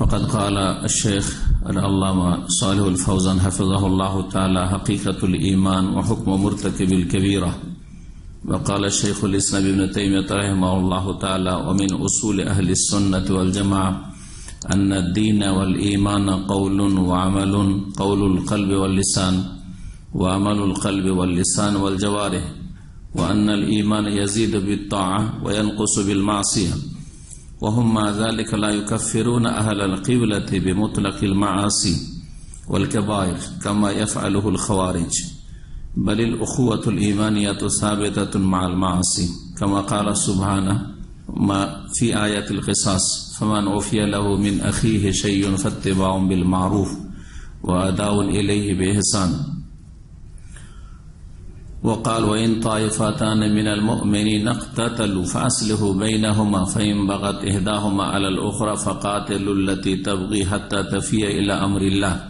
فقد قال الشيخ العلامة صالح الفوزان حفظه الله تعالى حقيقة الإيمان وحكم مرتكب الكبيرة وقال الشيخ الإسلام ابن تيمية رحمه الله تعالى ومن أصول أهل السنة والجماعة أن الدين والإيمان قول وعمل قول القلب واللسان وعمل القلب واللسان والجوارح وأن الإيمان يزيد بالطاعة وينقص بالمعصية وهم مع ذلك لا يكفرون أهل القبلة بمطلق المعاصي والكبائر كما يفعله الخوارج بل الأخوة الإيمانية ثابتة مع المعاصي كما قال سبحانه ما في آية القصاص فمن عفي له من أخيه شيء فاتباع بالمعروف وأداء إليه بإحسان وقال وإن طائفتان من المؤمنين اقتتلوا فأصلحوا بينهما فإن بغت إحداهما على الأخرى فقاتلوا التي تبغي حتى تفي إلى أمر الله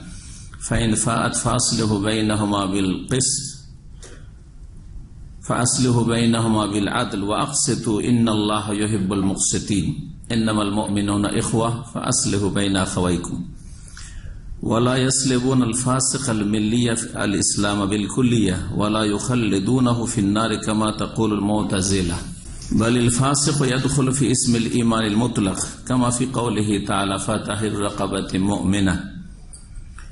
فإن فاءت فأصلحوا بينهما بالقسط فأصلحوا بينهما بالعدل وأقسطوا إن الله يحب المقسطين إنما المؤمنون إخوة فأصلحوا بين أخويكم ولا يسلبون الفاسق الملي الإسلام بالكلية ولا يخلدونه في النار كما تقول المعتزلة بل الفاسق يدخل في اسم الإيمان المطلق كما في قوله تعالى فاتح الرقبة مؤمنة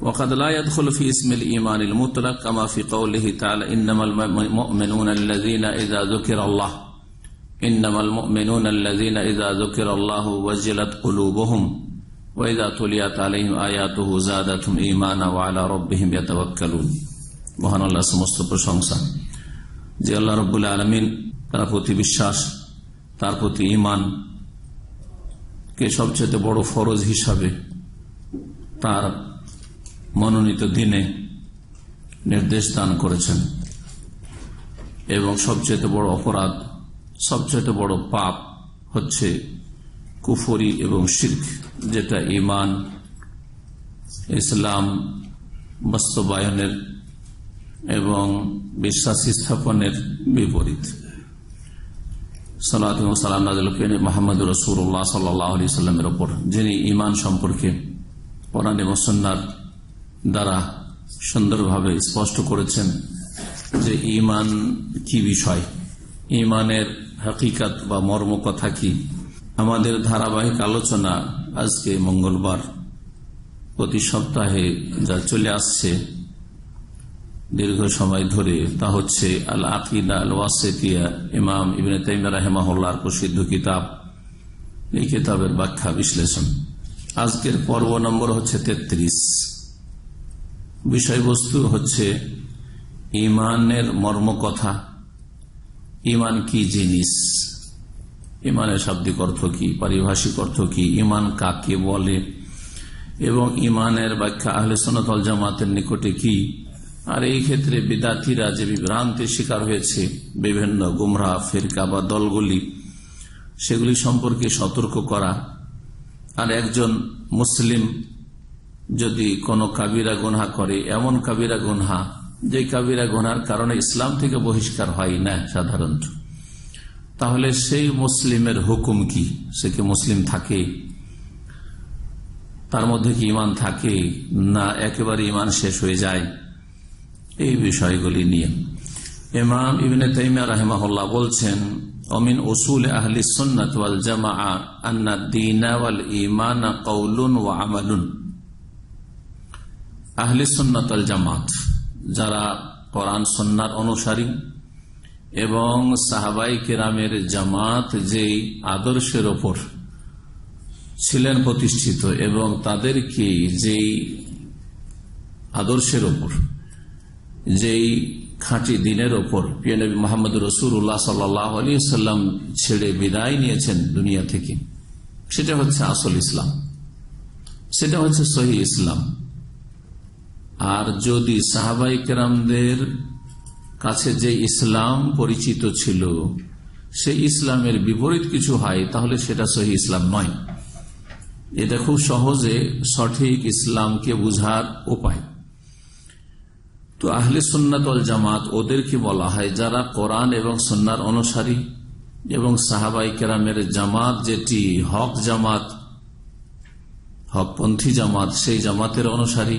وقد لا يدخل في اسم الإيمان المطلق كما في قوله تعالى إنما المؤمنون الذين إذا ذكر الله إنما المؤمنون الذين إذا ذكر الله وجلت قلوبهم ওয়াইদা তলিয়াত আলহিম আয়াত হুজাদাতুম ইমান আলা রব্বিহিম ইয়াতাবাক্কালুন মহান আল্লাহ সমস্ত প্রশংসা যে আল্লাহ রব্বুল আলমিন তার প্রতি বিশ্বাস তার প্রতি সবচেয়ে বড় ফরজ হিসাবে তার মনোনীত দিনে নির্দেশ দান করেছেন এবং সবচেয়ে বড় অপরাধ সবচেয়ে বড় পাপ হচ্ছে কুফরি এবং শির্ক যেটা ইমান ইসলাম বাস্তবায়নের এবং বিশ্বাস স্থাপনের বিপরীত সালাত সালাম নাজলকেন মাহমুদ রসুল্লাহ সাল্লাহ আলি সাল্লামের ওপর যিনি ইমান সম্পর্কে পরাণ এবং সন্ন্যার দ্বারা সুন্দরভাবে স্পষ্ট করেছেন যে ইমান কি বিষয় ইমানের হাকিকাত বা মর্মকথা কি আমাদের ধারাবাহিক আলোচনা আজকে মঙ্গলবার প্রতি সপ্তাহে যা চলে আসছে দীর্ঘ সময় ধরে তা হচ্ছে আল আকিদা আল ওয়াসেতিয়া ইমাম ইবিন তাইমা রাহেমাহুল্লার প্রসিদ্ধ কিতাব এই কিতাবের ব্যাখ্যা বিশ্লেষণ আজকের পর্ব নম্বর হচ্ছে তেত্রিশ বিষয়বস্তু হচ্ছে ইমানের মর্মকথা ইমান কি জিনিস ইমানের শাব্দিক অর্থ কি পারিভাষিক অর্থ কি ইমান কাকে বলে এবং ইমানের ব্যাখ্যা আহলে সনাতল জামাতের নিকটে কি আর এই ক্ষেত্রে বিদ্যার্থীরা যে বিভ্রান্তির শিকার হয়েছে বিভিন্ন গুমরা ফেরকা বা দলগুলি সেগুলি সম্পর্কে সতর্ক করা আর একজন মুসলিম যদি কোনো কাবিরা গুনহা করে এমন কাবিরা গুনহা যে কাবিরা গুনহার কারণে ইসলাম থেকে বহিষ্কার হয় না সাধারণত তাহলে সেই মুসলিমের হুকুম কি সে কি মুসলিম থাকে তার মধ্যে কি ইমান থাকে না একেবারে ইমান শেষ হয়ে যায় এই বিষয়গুলি নিয়ে ইমাম ইবিন তাইমিয়া রাহেমাহুল্লাহ বলছেন অমিন ওসুল আহলি সন্নত ওয়াল জামা আন্না দিনা ওয়াল ইমান কৌলুন ও আমালুন আহলি সন্নত জামাত যারা কোরআন সন্ন্যার অনুসারী এবং সাহাবাই কেরামের জামাত যেই আদর্শের ওপর ছিলেন প্রতিষ্ঠিত এবং তাদেরকে যেই আদর্শের ওপর যেই খাঁটি দিনের ওপর পিএনবি মোহাম্মদ উল্লাহ সাল্লাহ আলী সাল্লাম ছেড়ে বিদায় নিয়েছেন দুনিয়া থেকে সেটা হচ্ছে আসল ইসলাম সেটা হচ্ছে সহি ইসলাম আর যদি সাহাবাই কেরামদের কাছে যে ইসলাম পরিচিত ছিল সে ইসলামের বিপরীত কিছু হয় তাহলে সেটা সহি ইসলাম নয় এটা খুব সহজে সঠিক ইসলামকে বুঝার উপায় তো আহলে সন্ন্যাত জামাত ওদেরকে বলা হয় যারা কোরআন এবং সন্ন্যার অনুসারী এবং সাহাবাই কেরামের জামাত যেটি হক জামাত হকপন্থী জামাত সেই জামাতের অনুসারী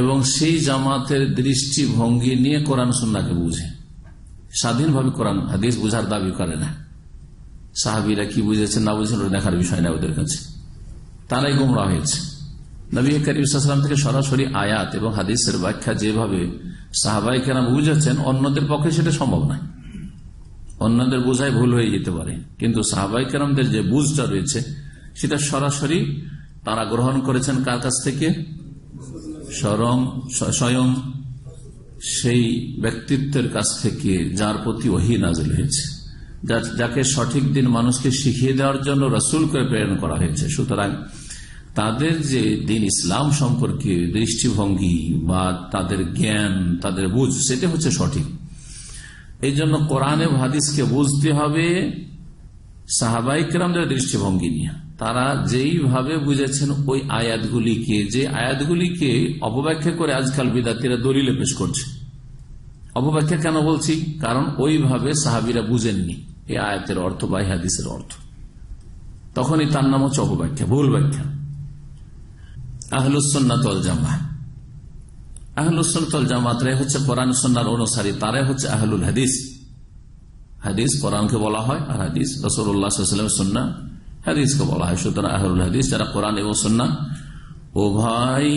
এবং সেই জামাতের দৃষ্টিভঙ্গি নিয়ে কোরআন সন্নাকে বুঝে স্বাধীনভাবে কোরআন হাদিস বুঝার দাবি করে না সাহাবিরা কি বুঝেছেন না বুঝেছেন দেখার বিষয় না ওদের কাছে তারাই গোমরা হয়েছে নবী করিমসাল্লাম থেকে সরাসরি আয়াত এবং হাদিসের ব্যাখ্যা যেভাবে সাহাবাই কেনা বুঝেছেন অন্যদের পক্ষে সেটা সম্ভব নয় অন্যদের বোঝায় ভুল হয়ে যেতে পারে কিন্তু সাহাবাই কেরামদের যে বুঝটা রয়েছে সেটা সরাসরি তারা গ্রহণ করেছেন কার কাছ থেকে স্বরং স্বয়ং সেই ব্যক্তিত্বের কাছ থেকে যার প্রতি ওহি নাজিল হয়েছে যাকে সঠিক দিন মানুষকে শিখিয়ে দেওয়ার জন্য রসুলকে প্রেরণ করা হয়েছে সুতরাং তাদের যে দিন ইসলাম সম্পর্কে দৃষ্টিভঙ্গি বা তাদের জ্ঞান তাদের বুঝ সেটা হচ্ছে সঠিক এই জন্য কোরআনে হাদিসকে বুঝতে হবে সাহাবাইকরামদের দৃষ্টিভঙ্গি নিয়ে তারা যেইভাবে বুঝেছেন ওই আয়াতগুলিকে যে আয়াতগুলিকে অপব্যাখ্যা করে আজকাল বিদ্যার্থীরা দলিলে পেশ করছে অপব্যাখ্যা কেন বলছি কারণ ওইভাবে সাহাবিরা বুঝেননি এই আয়াতের অর্থ বা হাদিসের অর্থ তখনই তার নাম হচ্ছে অপব্যাখ্যা ভুল ব্যাখ্যা তল জামা আহলুসন্নতল হচ্ছে পরান সন্ন্যার অনুসারী তারাই হচ্ছে আহলুল হাদিস হাদিস পরানকে বলা হয় আর হাদিস রসুল্লাহ সন্না হাদিসকে বলা হয় সুতরাং আহরুল হাদিস যারা কোরআন এবং সন্না উভয়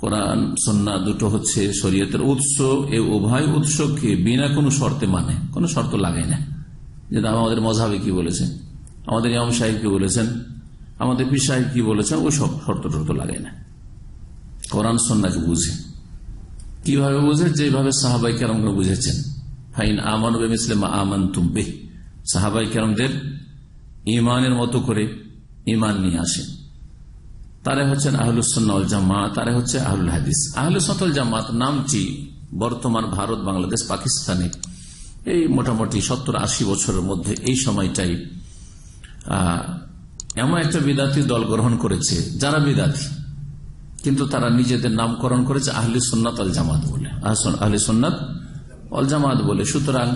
কোরআন সন্না দুটো হচ্ছে শরীয়তের উৎস এই উভয় উৎসকে বিনা কোনো শর্তে মানে কোনো শর্ত লাগে না যেটা আমাদের মজাবে কি বলেছে আমাদের ইমাম সাহেব কি বলেছেন আমাদের পীর সাহেব কি বলেছেন ওই সব শর্ত টর্ত লাগে না কোরআন সন্নাকে বুঝে কিভাবে বুঝে যেভাবে সাহাবাই কেরামকে বুঝেছেন ফাইন আমান মা আমান তুম্বে সাহাবাই কেরমদের ইমানের মতো করে ইমান নিয়ে আসেন তারা হচ্ছেন আহলুসল জামা তারা হচ্ছে আহুল হাদিস আহলুসল জামাত নামটি বর্তমান ভারত বাংলাদেশ পাকিস্তানে এই মোটামুটি সত্তর আশি বছরের মধ্যে এই সময়টাই এমন একটা বিদাতি দল গ্রহণ করেছে যারা বিদাতি কিন্তু তারা নিজেদের নামকরণ করেছে আহলি সন্ন্যত আল জামাত বলে আহলি সন্ন্যত অল জামাত বলে সুতরাং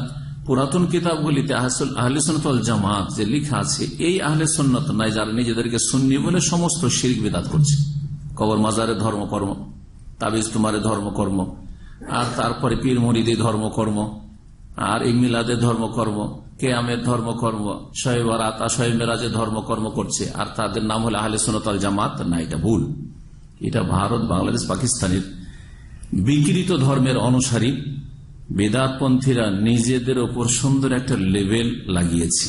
পুরাতন কিতাবগুলিতে আহলে সন্ন্যতল জামাত যে লিখা আছে এই আহলে সন্ন্যত নাই যারা নিজেদেরকে সুন্নি বলে সমস্ত শিরিক বিদাত করছে কবর মাজারে ধর্মকর্ম তাবিজ তোমারে ধর্মকর্ম আর তারপরে পীর মরিদি ধর্মকর্ম আর ইমিলাদের মিলাদের ধর্মকর্ম কেয়ামের ধর্মকর্ম শহে বারাত শহে মেরাজের ধর্মকর্ম করছে আর তাদের নাম হলে আহলে সোনাতাল জামাত না এটা ভুল এটা ভারত বাংলাদেশ পাকিস্তানের বিকৃত ধর্মের অনুসারী বেদাতপন্থীরা নিজেদের ওপর সুন্দর একটা লেভেল লাগিয়েছে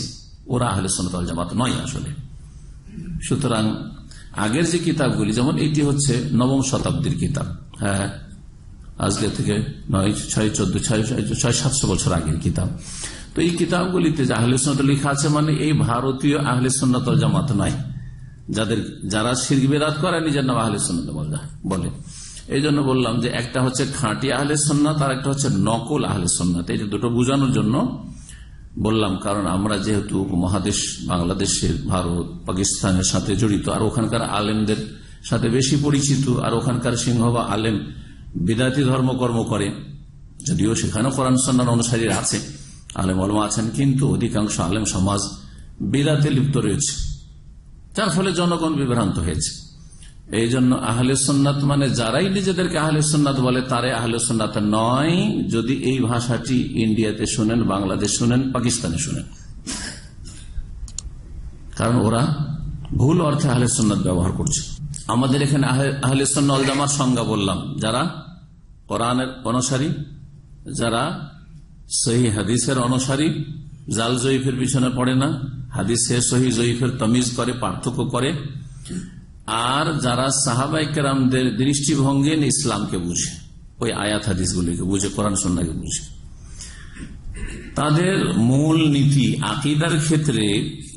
ওরা আহলে সোনাতল জামাত নয় আসলে সুতরাং আগের যে কিতাবগুলি যেমন এটি হচ্ছে নবম শতাব্দীর কিতাব হ্যাঁ আজকে থেকে নয় ছয় চোদ্দ ছয় ছয় সাতশো বছর আগের কিতাব তো এই কিতাবগুলিতে যে আহলে সন্ন্যত লেখা আছে মানে এই ভারতীয় আহলে সোনাত জামাত নয় যাদের যারা শির বেদাত করে নিজের নাম আহলে সন্ন্যত বলে এই জন্য বললাম যে একটা হচ্ছে খাঁটি আহলে সন্নাথ আর একটা হচ্ছে নকল আহলে সন্নাথ এই দুটো বোঝানোর জন্য বললাম কারণ আমরা যেহেতু উপমহাদেশ বাংলাদেশের ভারত পাকিস্তানের সাথে জড়িত আর ওখানকার আলেমদের সাথে বেশি পরিচিত আর ওখানকার সিংহবা আলেম বিদাতি ধর্মকর্ম করে যদিও সেখানে কোরআন সন্ন্যার অনুসারী আছে আলেম আলম আছেন কিন্তু অধিকাংশ আলেম সমাজ বিদাতে লিপ্ত রয়েছে যার ফলে জনগণ বিভ্রান্ত হয়েছে এই জন্য আহলে সন্ন্যাত মানে যারাই নিজেদেরকে আহলে সন্ন্যাত বলে তারাই আহলে সন্ন্যাত নয় যদি এই ভাষাটি ইন্ডিয়াতে শুনেন বাংলাদেশ শুনেন পাকিস্তানে শুনেন কারণ ওরা ভুল অর্থে আহলে সন্ন্যাত ব্যবহার করছে আমাদের এখানে আহলে সন্ন্যাল জামার সংজ্ঞা বললাম যারা কোরআনের অনুসারী যারা সহি হাদিসের অনুসারী জাল জয়ীফের পিছনে পড়ে না হাদিসে সহি জয়ীফের তমিজ করে পার্থক্য করে আর যারা সাহাবাইকেরামদের দৃষ্টিভঙ্গে ইসলামকে বুঝে ওই আয়াত হাদিসগুলিকে বুঝে কোরআন সন্নাকে বুঝে তাদের মূল নীতি আকিদার ক্ষেত্রে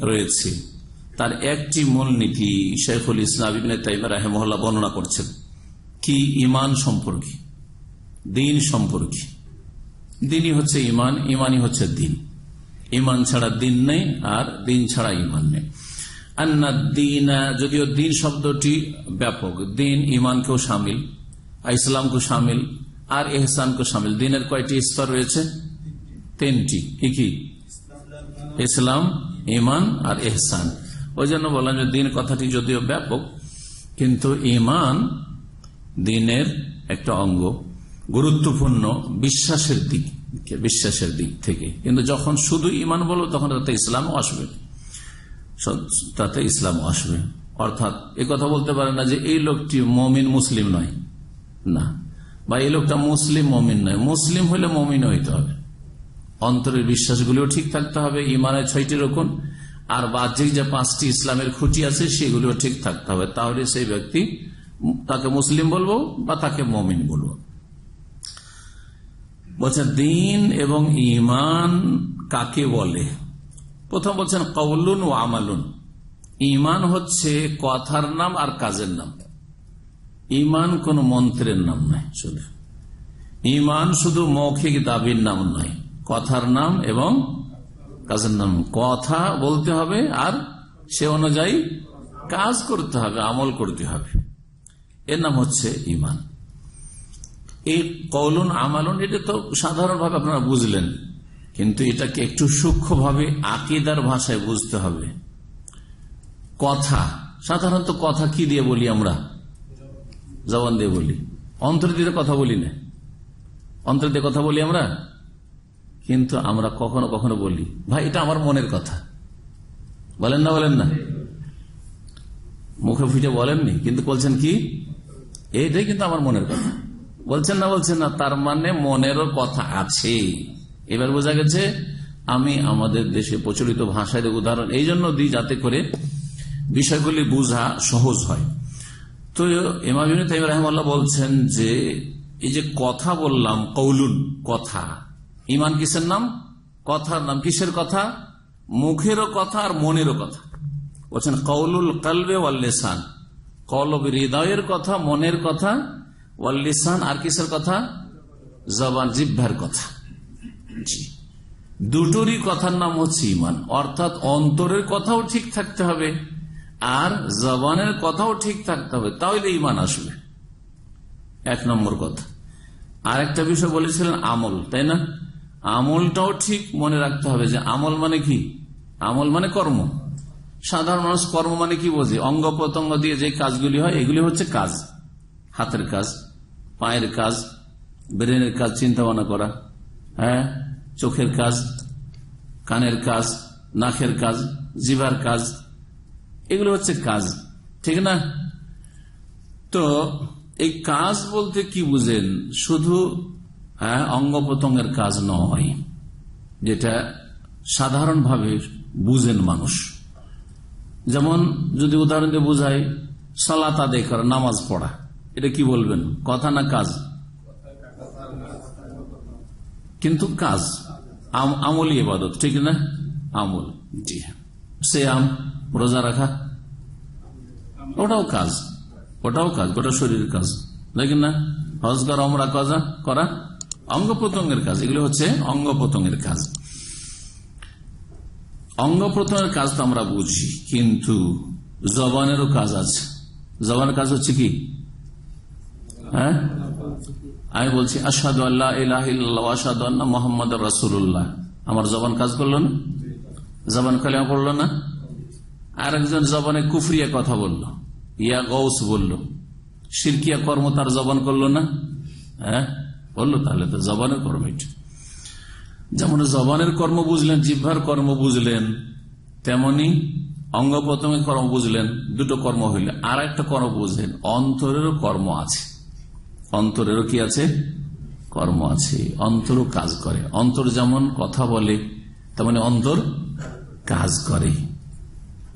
রয়েছে তার একটি মূল নীতি শেখুল ইসলাম ইবনে তাইমা রাহেমহল্লা বর্ণনা করছেন কি ইমান সম্পর্কে দিন সম্পর্কে দিনই হচ্ছে ইমান ইমানই হচ্ছে দিন ইমান ছাড়া দিন নেই আর দিন ছাড়া ইমান নেই যদিও দিন শব্দটি ব্যাপক দিন ইমানকেও সামিল ইসলামকেও সামিল আর এহসানকে সামিল দিনের কয়টি স্তর রয়েছে তিনটি কি কি ইসলাম ইমান আর এহসান ওই জন্য বললাম যে দিন কথাটি যদিও ব্যাপক কিন্তু ইমান দিনের একটা অঙ্গ গুরুত্বপূর্ণ বিশ্বাসের দিক বিশ্বাসের দিক থেকে কিন্তু যখন শুধু ইমান বলো তখন তাতে ইসলাম আসবে তাতে ইসলাম আসবে অর্থাৎ এ কথা বলতে পারে না যে এই লোকটি মমিন মুসলিম নয় না বা এই লোকটা মুসলিম মমিন নয় মুসলিম হলে মমিন হইতে হবে অন্তরের বিশ্বাসগুলিও ঠিক থাকতে হবে ইমানের ছয়টি রকম আর বাহ্যিক যে পাঁচটি ইসলামের খুঁটি আছে সেগুলিও ঠিক থাকতে হবে তাহলে সেই ব্যক্তি তাকে মুসলিম বলবো বা তাকে মমিন বলবো বলছে দিন এবং ইমান কাকে বলে প্রথম বলছেন কৌলুন ও আমালুন ইমান হচ্ছে কথার নাম আর কাজের নাম ইমান কোন মন্ত্রের নাম নয় চলে ইমান শুধু মৌখিক দাবির নাম নয় কথার নাম এবং কাজের নাম কথা বলতে হবে আর সে অনুযায়ী কাজ করতে হবে আমল করতে হবে এর নাম হচ্ছে ইমান এই কৌলুন আমালুন এটা তো সাধারণভাবে আপনারা বুঝলেন কিন্তু এটাকে একটু সূক্ষ্মভাবে আকিদার ভাষায় বুঝতে হবে কথা সাধারণত কথা কি দিয়ে বলি আমরা জবান দিয়ে বলি অন্তর দিয়ে কথা বলি না অন্তর দিয়ে কথা বলি আমরা কিন্তু আমরা কখনো কখনো বলি ভাই এটা আমার মনের কথা বলেন না বলেন না মুখে ফুটে বলেননি কিন্তু বলছেন কি এইটাই কিন্তু আমার মনের কথা বলছেন না বলছেন না তার মানে মনেরও কথা আছে এবার বোঝা গেছে আমি আমাদের দেশে প্রচলিত ভাষায় উদাহরণ এই জন্য দিই যাতে করে বিষয়গুলি বোঝা সহজ হয় তো ইমাম তাইম রহমাল্লাহ বলছেন যে এই যে কথা বললাম কৌলুন কথা ইমান কিসের নাম কথার নাম কিসের কথা মুখেরও কথা আর মনেরও কথা বলছেন কৌলুল কালবে ওয়াল্লেসান কলব হৃদয়ের কথা মনের কথা ওয়াল্লিসান আর কিসের কথা জবান জিভার কথা দুটোরই কথার নাম হচ্ছে ইমান অর্থাৎ অন্তরের কথাও ঠিক থাকতে হবে আর জবানের কথাও ঠিক থাকতে হবে তাহলে ইমান আসবে এক নম্বর কথা আর একটা বিষয় বলেছিলেন আমল তাই না আমলটাও ঠিক মনে রাখতে হবে যে আমল মানে কি আমল মানে কর্ম সাধারণ মানুষ কর্ম মানে কি বোঝে অঙ্গ প্রত্যঙ্গ দিয়ে যে কাজগুলি হয় এগুলি হচ্ছে কাজ হাতের কাজ পায়ের কাজ ব্রেনের কাজ চিন্তা ভাবনা করা হ্যাঁ চোখের কাজ কানের কাজ নাকের কাজ জিভার কাজ এগুলো হচ্ছে কাজ ঠিক না তো এই কাজ বলতে কি বুঝেন শুধু হ্যাঁ, অঙ্গ প্রত্যঙ্গের কাজ নয় যেটা সাধারণভাবে বুঝেন মানুষ যেমন যদি উদাহরণ দিয়ে বোঝায় সালাত আদায় করা নামাজ পড়া এটা কি বলবেন কথা না কাজ কিন্তু কাজ আমলি ইবাদত ঠিক না আমল জি হ্যাঁ সে আম রোজা রাখা ওটাও কাজ ওটাও কাজ ওটা শরীরের কাজ দেখেন না হজ করা অমরা কাজা করা অঙ্গ প্রত্যঙ্গের কাজ এগুলো হচ্ছে অঙ্গ প্রত্যঙ্গের কাজ অঙ্গ প্রত্যঙ্গের কাজ তো আমরা বুঝি কিন্তু জবানেরও কাজ আছে জবানের কাজ হচ্ছে কি হ্যাঁ আমি বলছি আসাদু আল্লাহ আসাদু আল্লাহ মোহাম্মদ রাসুল্লাহ আমার জবান কাজ করলো না জবান খালি করলো না আর একজন জবানে কুফরিয়া কথা বলল ইয়া গৌস বলল সিরকিয়া কর্ম তার জবান করলো না হ্যাঁ বললো তাহলে তো জবানের কর্ম যেমন জবানের কর্ম বুঝলেন জিভার কর্ম বুঝলেন তেমনি অঙ্গ কর্ম বুঝলেন দুটো কর্ম হইলে আর একটা কর্ম বুঝলেন অন্তরেরও কর্ম আছে অন্তরেরও কি আছে কর্ম আছে অন্তরও কাজ করে অন্তর যেমন কথা বলে তেমনি অন্তর কাজ করে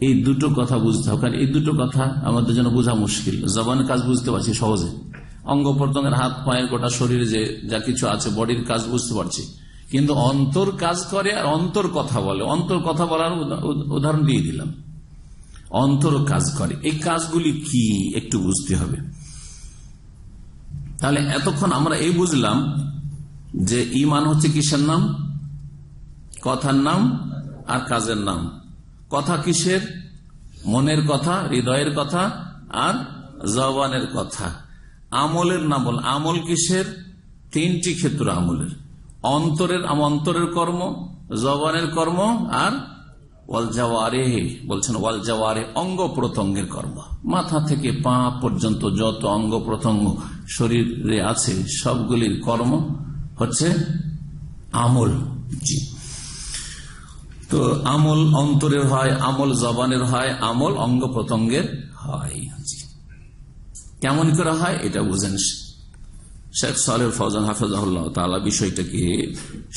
এই দুটো কথা বুঝতে হবে কারণ এই দুটো কথা আমাদের জন্য বোঝা মুশকিল জবান কাজ বুঝতে পারছি সহজে অঙ্গ প্রত্যঙ্গের হাত পায়ের গোটা শরীরে যে যা কিছু আছে বডির কাজ বুঝতে পারছি কিন্তু অন্তর কাজ করে আর অন্তর কথা বলে অন্তর কথা বলার উদাহরণ দিয়ে দিলাম অন্তর কাজ করে এই কাজগুলি কি একটু বুঝতে হবে তাহলে এতক্ষণ আমরা এই বুঝলাম যে ইমান হচ্ছে কিসের নাম কথার নাম আর কাজের নাম কথা কিসের মনের কথা হৃদয়ের কথা আর জবানের কথা আমলের নাম বল আমল কিসের তিনটি ক্ষেত্র আমলের অন্তরের অন্তরের কর্ম জবানের কর্ম আর ওয়াল জাওয়ারে বলছেন ওয়াল জাওয়ারে অঙ্গ প্রত্যঙ্গের কর্ম মাথা থেকে পা পর্যন্ত যত অঙ্গ প্রত্যঙ্গ শরীরে আছে সবগুলির কর্ম হচ্ছে আমল জি তো আমল অন্তরের হয় আমল জবানের হয় আমল অঙ্গ প্রত্যঙ্গের হয় কেমন করে হয় এটা বুঝেন শেখ সালের ফৌজান হাফেজাহুল্লাহ তালা বিষয়টাকে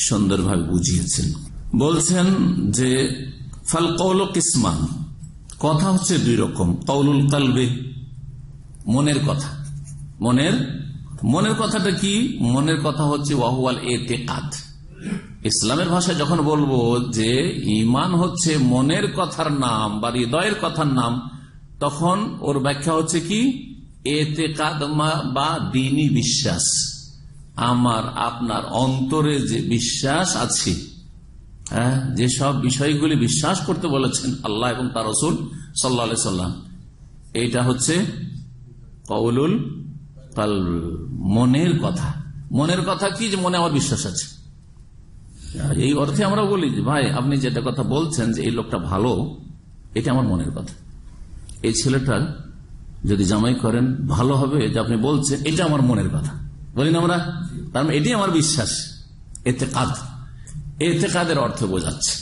সুন্দরভাবে বুঝিয়েছেন বলছেন যে ফাল কৌল কিসমান কথা হচ্ছে দুই রকম কৌলুল কালবে মনের কথা মনের মনের কথাটা কি মনের কথা হচ্ছে ওয়াহুয়াল এতে কাত ইসলামের ভাষায় যখন বলবো যে ইমান হচ্ছে মনের কথার নাম বা হৃদয়ের কথার নাম তখন ওর ব্যাখ্যা হচ্ছে কি এতে বা দিনী বিশ্বাস আমার আপনার অন্তরে যে বিশ্বাস আছে হ্যাঁ যেসব বিষয়গুলি বিশ্বাস করতে বলেছেন আল্লাহ এবং তার রসুল সাল্লা সাল্লাম এইটা হচ্ছে কৌলুল কাল মনের কথা মনের কথা কি যে মনে আমার বিশ্বাস আছে এই অর্থে আমরা বলি যে ভাই আপনি যেটা কথা বলছেন যে এই লোকটা ভালো এটা আমার মনের কথা এই ছেলেটার যদি জামাই করেন ভালো হবে যে আপনি বলছেন এটা আমার মনের কথা বলি না আমরা কারণ মানে এটি আমার বিশ্বাস এতে কাজ এতেকাদের অর্থ বোঝাচ্ছে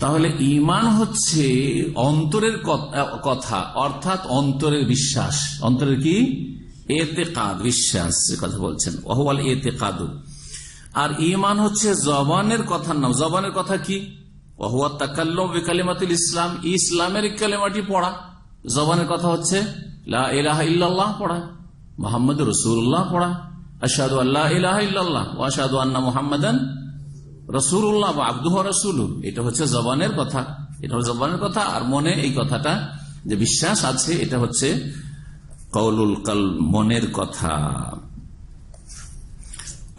তাহলে ইমান হচ্ছে অন্তরের কথা অর্থাৎ অন্তরের বিশ্বাস অন্তরের কি এতে কাদ বিশ্বাস কথা বলছেন অহওয়াল এতে কাদু আর ইমান হচ্ছে জবানের কথার নাম জবানের কথা কি ইসলাম ইসলামের কালেমাটি পড়া জবানের কথা হচ্ছে ইল্লাল্লাহ পড়া মোহাম্মদ রসুল্লাহ পড়া আসাদু আল্লাহ ইহ ইল্লাহ ও আন্না মোহাম্মদান রসুরুল্লাহ বা আব্দুহ রসুল এটা হচ্ছে জবানের কথা এটা হচ্ছে জবানের কথা আর মনে এই কথাটা যে বিশ্বাস আছে এটা হচ্ছে কৌলুল কাল মনের কথা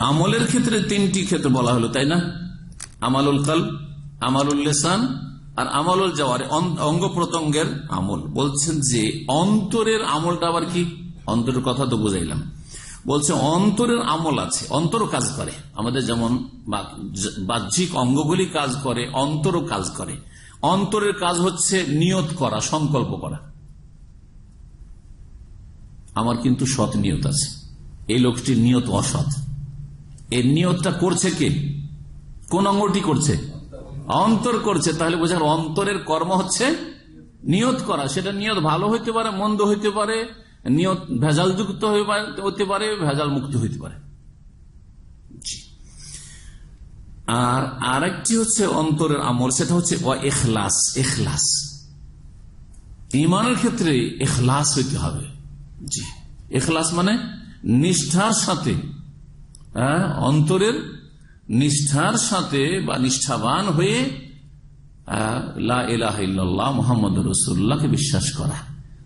আমলের ক্ষেত্রে তিনটি ক্ষেত্রে বলা হলো তাই না আমালুল কাল আমালুল লেসান আর আমলুল জওয়ার অঙ্গ প্রত্যঙ্গের আমল বলছেন যে অন্তরের আমলটা আবার কি অন্তরের কথা তো বুঝাইলাম বলছে অন্তরের আমল আছে অন্তর কাজ করে আমাদের যেমন বাহ্যিক অঙ্গগুলি কাজ করে অন্তরও কাজ করে অন্তরের কাজ হচ্ছে নিয়ত করা সংকল্প করা আমার কিন্তু সৎ নিয়ত আছে এই লোকটির নিয়ত অসৎ এর নিয়তটা করছে কে কোন অঙ্গটি করছে অন্তর করছে তাহলে বোঝার অন্তরের কর্ম হচ্ছে নিয়ত করা সেটা নিয়ত ভালো হইতে পারে মন্দ হইতে পারে নিয়ত ভেজাল যুক্ত হতে পারে ভেজাল মুক্ত হইতে পারে আর আরেকটি হচ্ছে অন্তরের আমল সেটা হচ্ছে এখলাস এখলাস ইমানের ক্ষেত্রে এখলাস হইতে হবে জি এখলাস মানে নিষ্ঠার সাথে হ্যাঁ, অন্তরের নিষ্ঠার সাথে বা নিষ্ঠাবান হয়ে লাহ মোহাম্মদ রসুল্লাহকে বিশ্বাস করা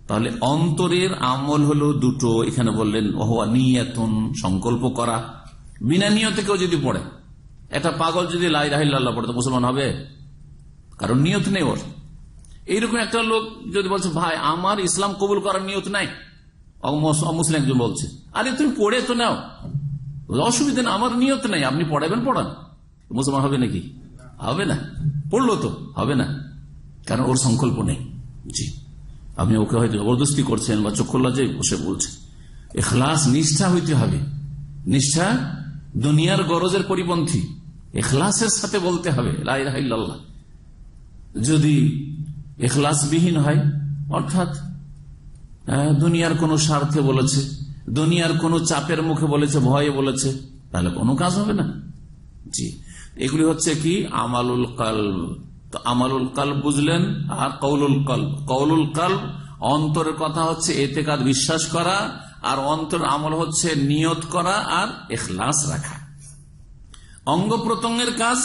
তাহলে অন্তরের আমল হলো দুটো এখানে বললেন ওহা নিয়াতুন সংকল্প করা বিনা নিয়তে কেউ যদি পড়ে একটা পাগল যদি লাইলাহ পড়ে তো মুসলমান হবে কারণ নিয়ত নেই ওর এইরকম একটা লোক যদি বলছে ভাই আমার ইসলাম কবুল করার নিয়ত নাই মুসলিম একজন বলছে আরে তুমি পড়ে তো নাও অসুবিধা না আমার নিয়ত নাই আপনি পড়াবেন পড়ান মুসলমান হবে নাকি হবে না পড়লো তো হবে না কারণ ওর সংকল্প নেই জি আপনি ওকে হয়তো জবরদস্তি করছেন বা চক্ষুল্লাজে বসে বলছেন এখলাস নিষ্ঠা হইতে হবে নিষ্ঠা দুনিয়ার গরজের পরিপন্থী এখলাসের সাথে বলতে হবে রাইল্লাহ যদি এখলাসবিহীন হয় অর্থাৎ দুনিয়ার কোনো স্বার্থে বলেছে দুনিয়ার কোনো চাপের মুখে বলেছে ভয়ে বলেছে তাহলে কোনো কাজ হবে না জি এগুলি হচ্ছে কি আমালুল কাল তো আমালুল কাল বুঝলেন আর কৌলুল কল কৌলুল কাল অন্তরের কথা হচ্ছে এতে কাজ বিশ্বাস করা আর অন্তর আমল হচ্ছে নিয়ত করা আর এখলাস রাখা অঙ্গ প্রত্যঙ্গের কাজ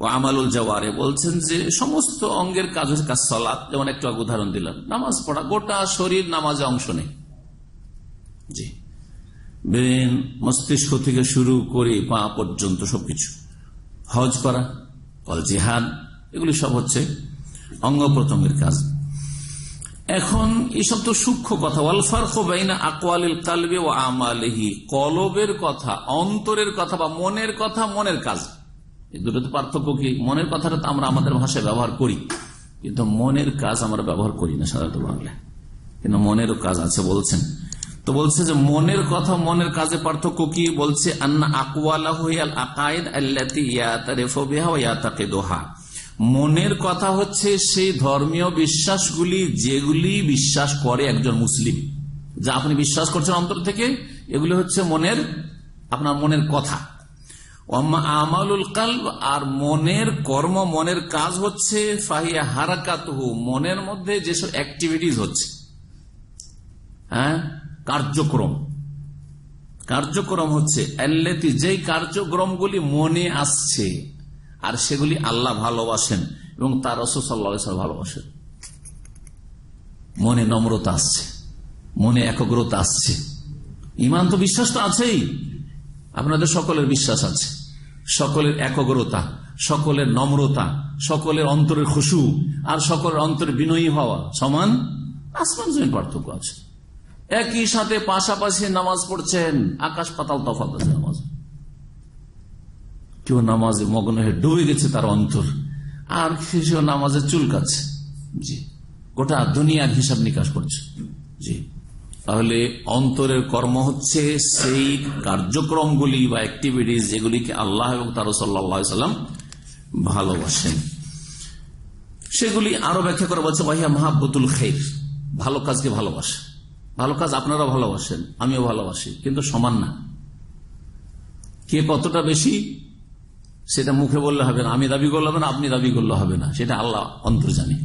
ও আমালুল জওয়ারে বলছেন যে সমস্ত অঙ্গের কাজ হচ্ছে কাজ সলাপ যেমন একটু উদাহরণ দিলাম নামাজ পড়া গোটা শরীর নামাজে অংশ নেই জি ব্রেন মস্তিষ্ক থেকে শুরু করে পা পর্যন্ত সবকিছু হজ করা অল জিহাদ এগুলি সব হচ্ছে অঙ্গ প্রত্যঙ্গের কাজ এখন এসব তো সূক্ষ্ম কথা কালবে ও আমালেহি কলবের কথা অন্তরের কথা বা মনের কথা মনের কাজ এই তো পার্থক্য কি মনের কথাটা তো আমরা আমাদের ভাষায় ব্যবহার করি কিন্তু মনের কাজ আমরা ব্যবহার করি না সাধারণত বাংলায় কিন্তু মনেরও কাজ আছে বলছেন তো বলছে যে মনের কথা মনের কাজে পার্থক্য কি বলছে আন্না মনের কথা হচ্ছে সেই ধর্মীয় বিশ্বাসগুলি যেগুলি বিশ্বাস করে একজন মুসলিম যা আপনি বিশ্বাস করছেন অন্তর থেকে এগুলি হচ্ছে মনের আপনার মনের কথা আমালুল কাল আর মনের কর্ম মনের কাজ হচ্ছে ফাহিয়া হারাকাত মনের মধ্যে যেসব অ্যাক্টিভিটিস হচ্ছে হ্যাঁ কার্যক্রম কার্যক্রম হচ্ছে যেই কার্যক্রমগুলি মনে আসছে আর সেগুলি আল্লাহ ভালোবাসেন এবং তার রসদাল্লা ভালোবাসেন মনে নম্রতা আসছে মনে একগ্রতা আসছে ইমান তো বিশ্বাস তো আছেই আপনাদের সকলের বিশ্বাস আছে সকলের একগ্রতা সকলের নম্রতা সকলের অন্তরের খুশু আর সকলের অন্তরে বিনয়ী হওয়া সমান আসমান জমিন পার্থক্য আছে একই সাথে পাশাপাশি নামাজ পড়ছেন আকাশ পাতাল তফাত আছে নামাজ কেউ নামাজে মগ্ন হয়ে ডুবে গেছে তার অন্তর আর সেও নামাজে চুলকাচ্ছে জি গোটা দুনিয়ার হিসাব নিকাশ করছে জি তাহলে অন্তরের কর্ম হচ্ছে সেই কার্যক্রমগুলি বা অ্যাক্টিভিটিস যেগুলিকে আল্লাহ এবং তার সাল্লাম ভালোবাসেন সেগুলি আরো ব্যাখ্যা করা বলছে ভাইয়া মাহাবুতুল খের ভালো কাজকে ভালোবাসে ভালো কাজ আপনারা ভালোবাসেন আমিও ভালোবাসি কিন্তু সমান না কে কতটা বেশি সেটা মুখে বললে হবে না আমি দাবি করলে হবে না আপনি দাবি করলে হবে না সেটা আল্লাহ অন্তর জানি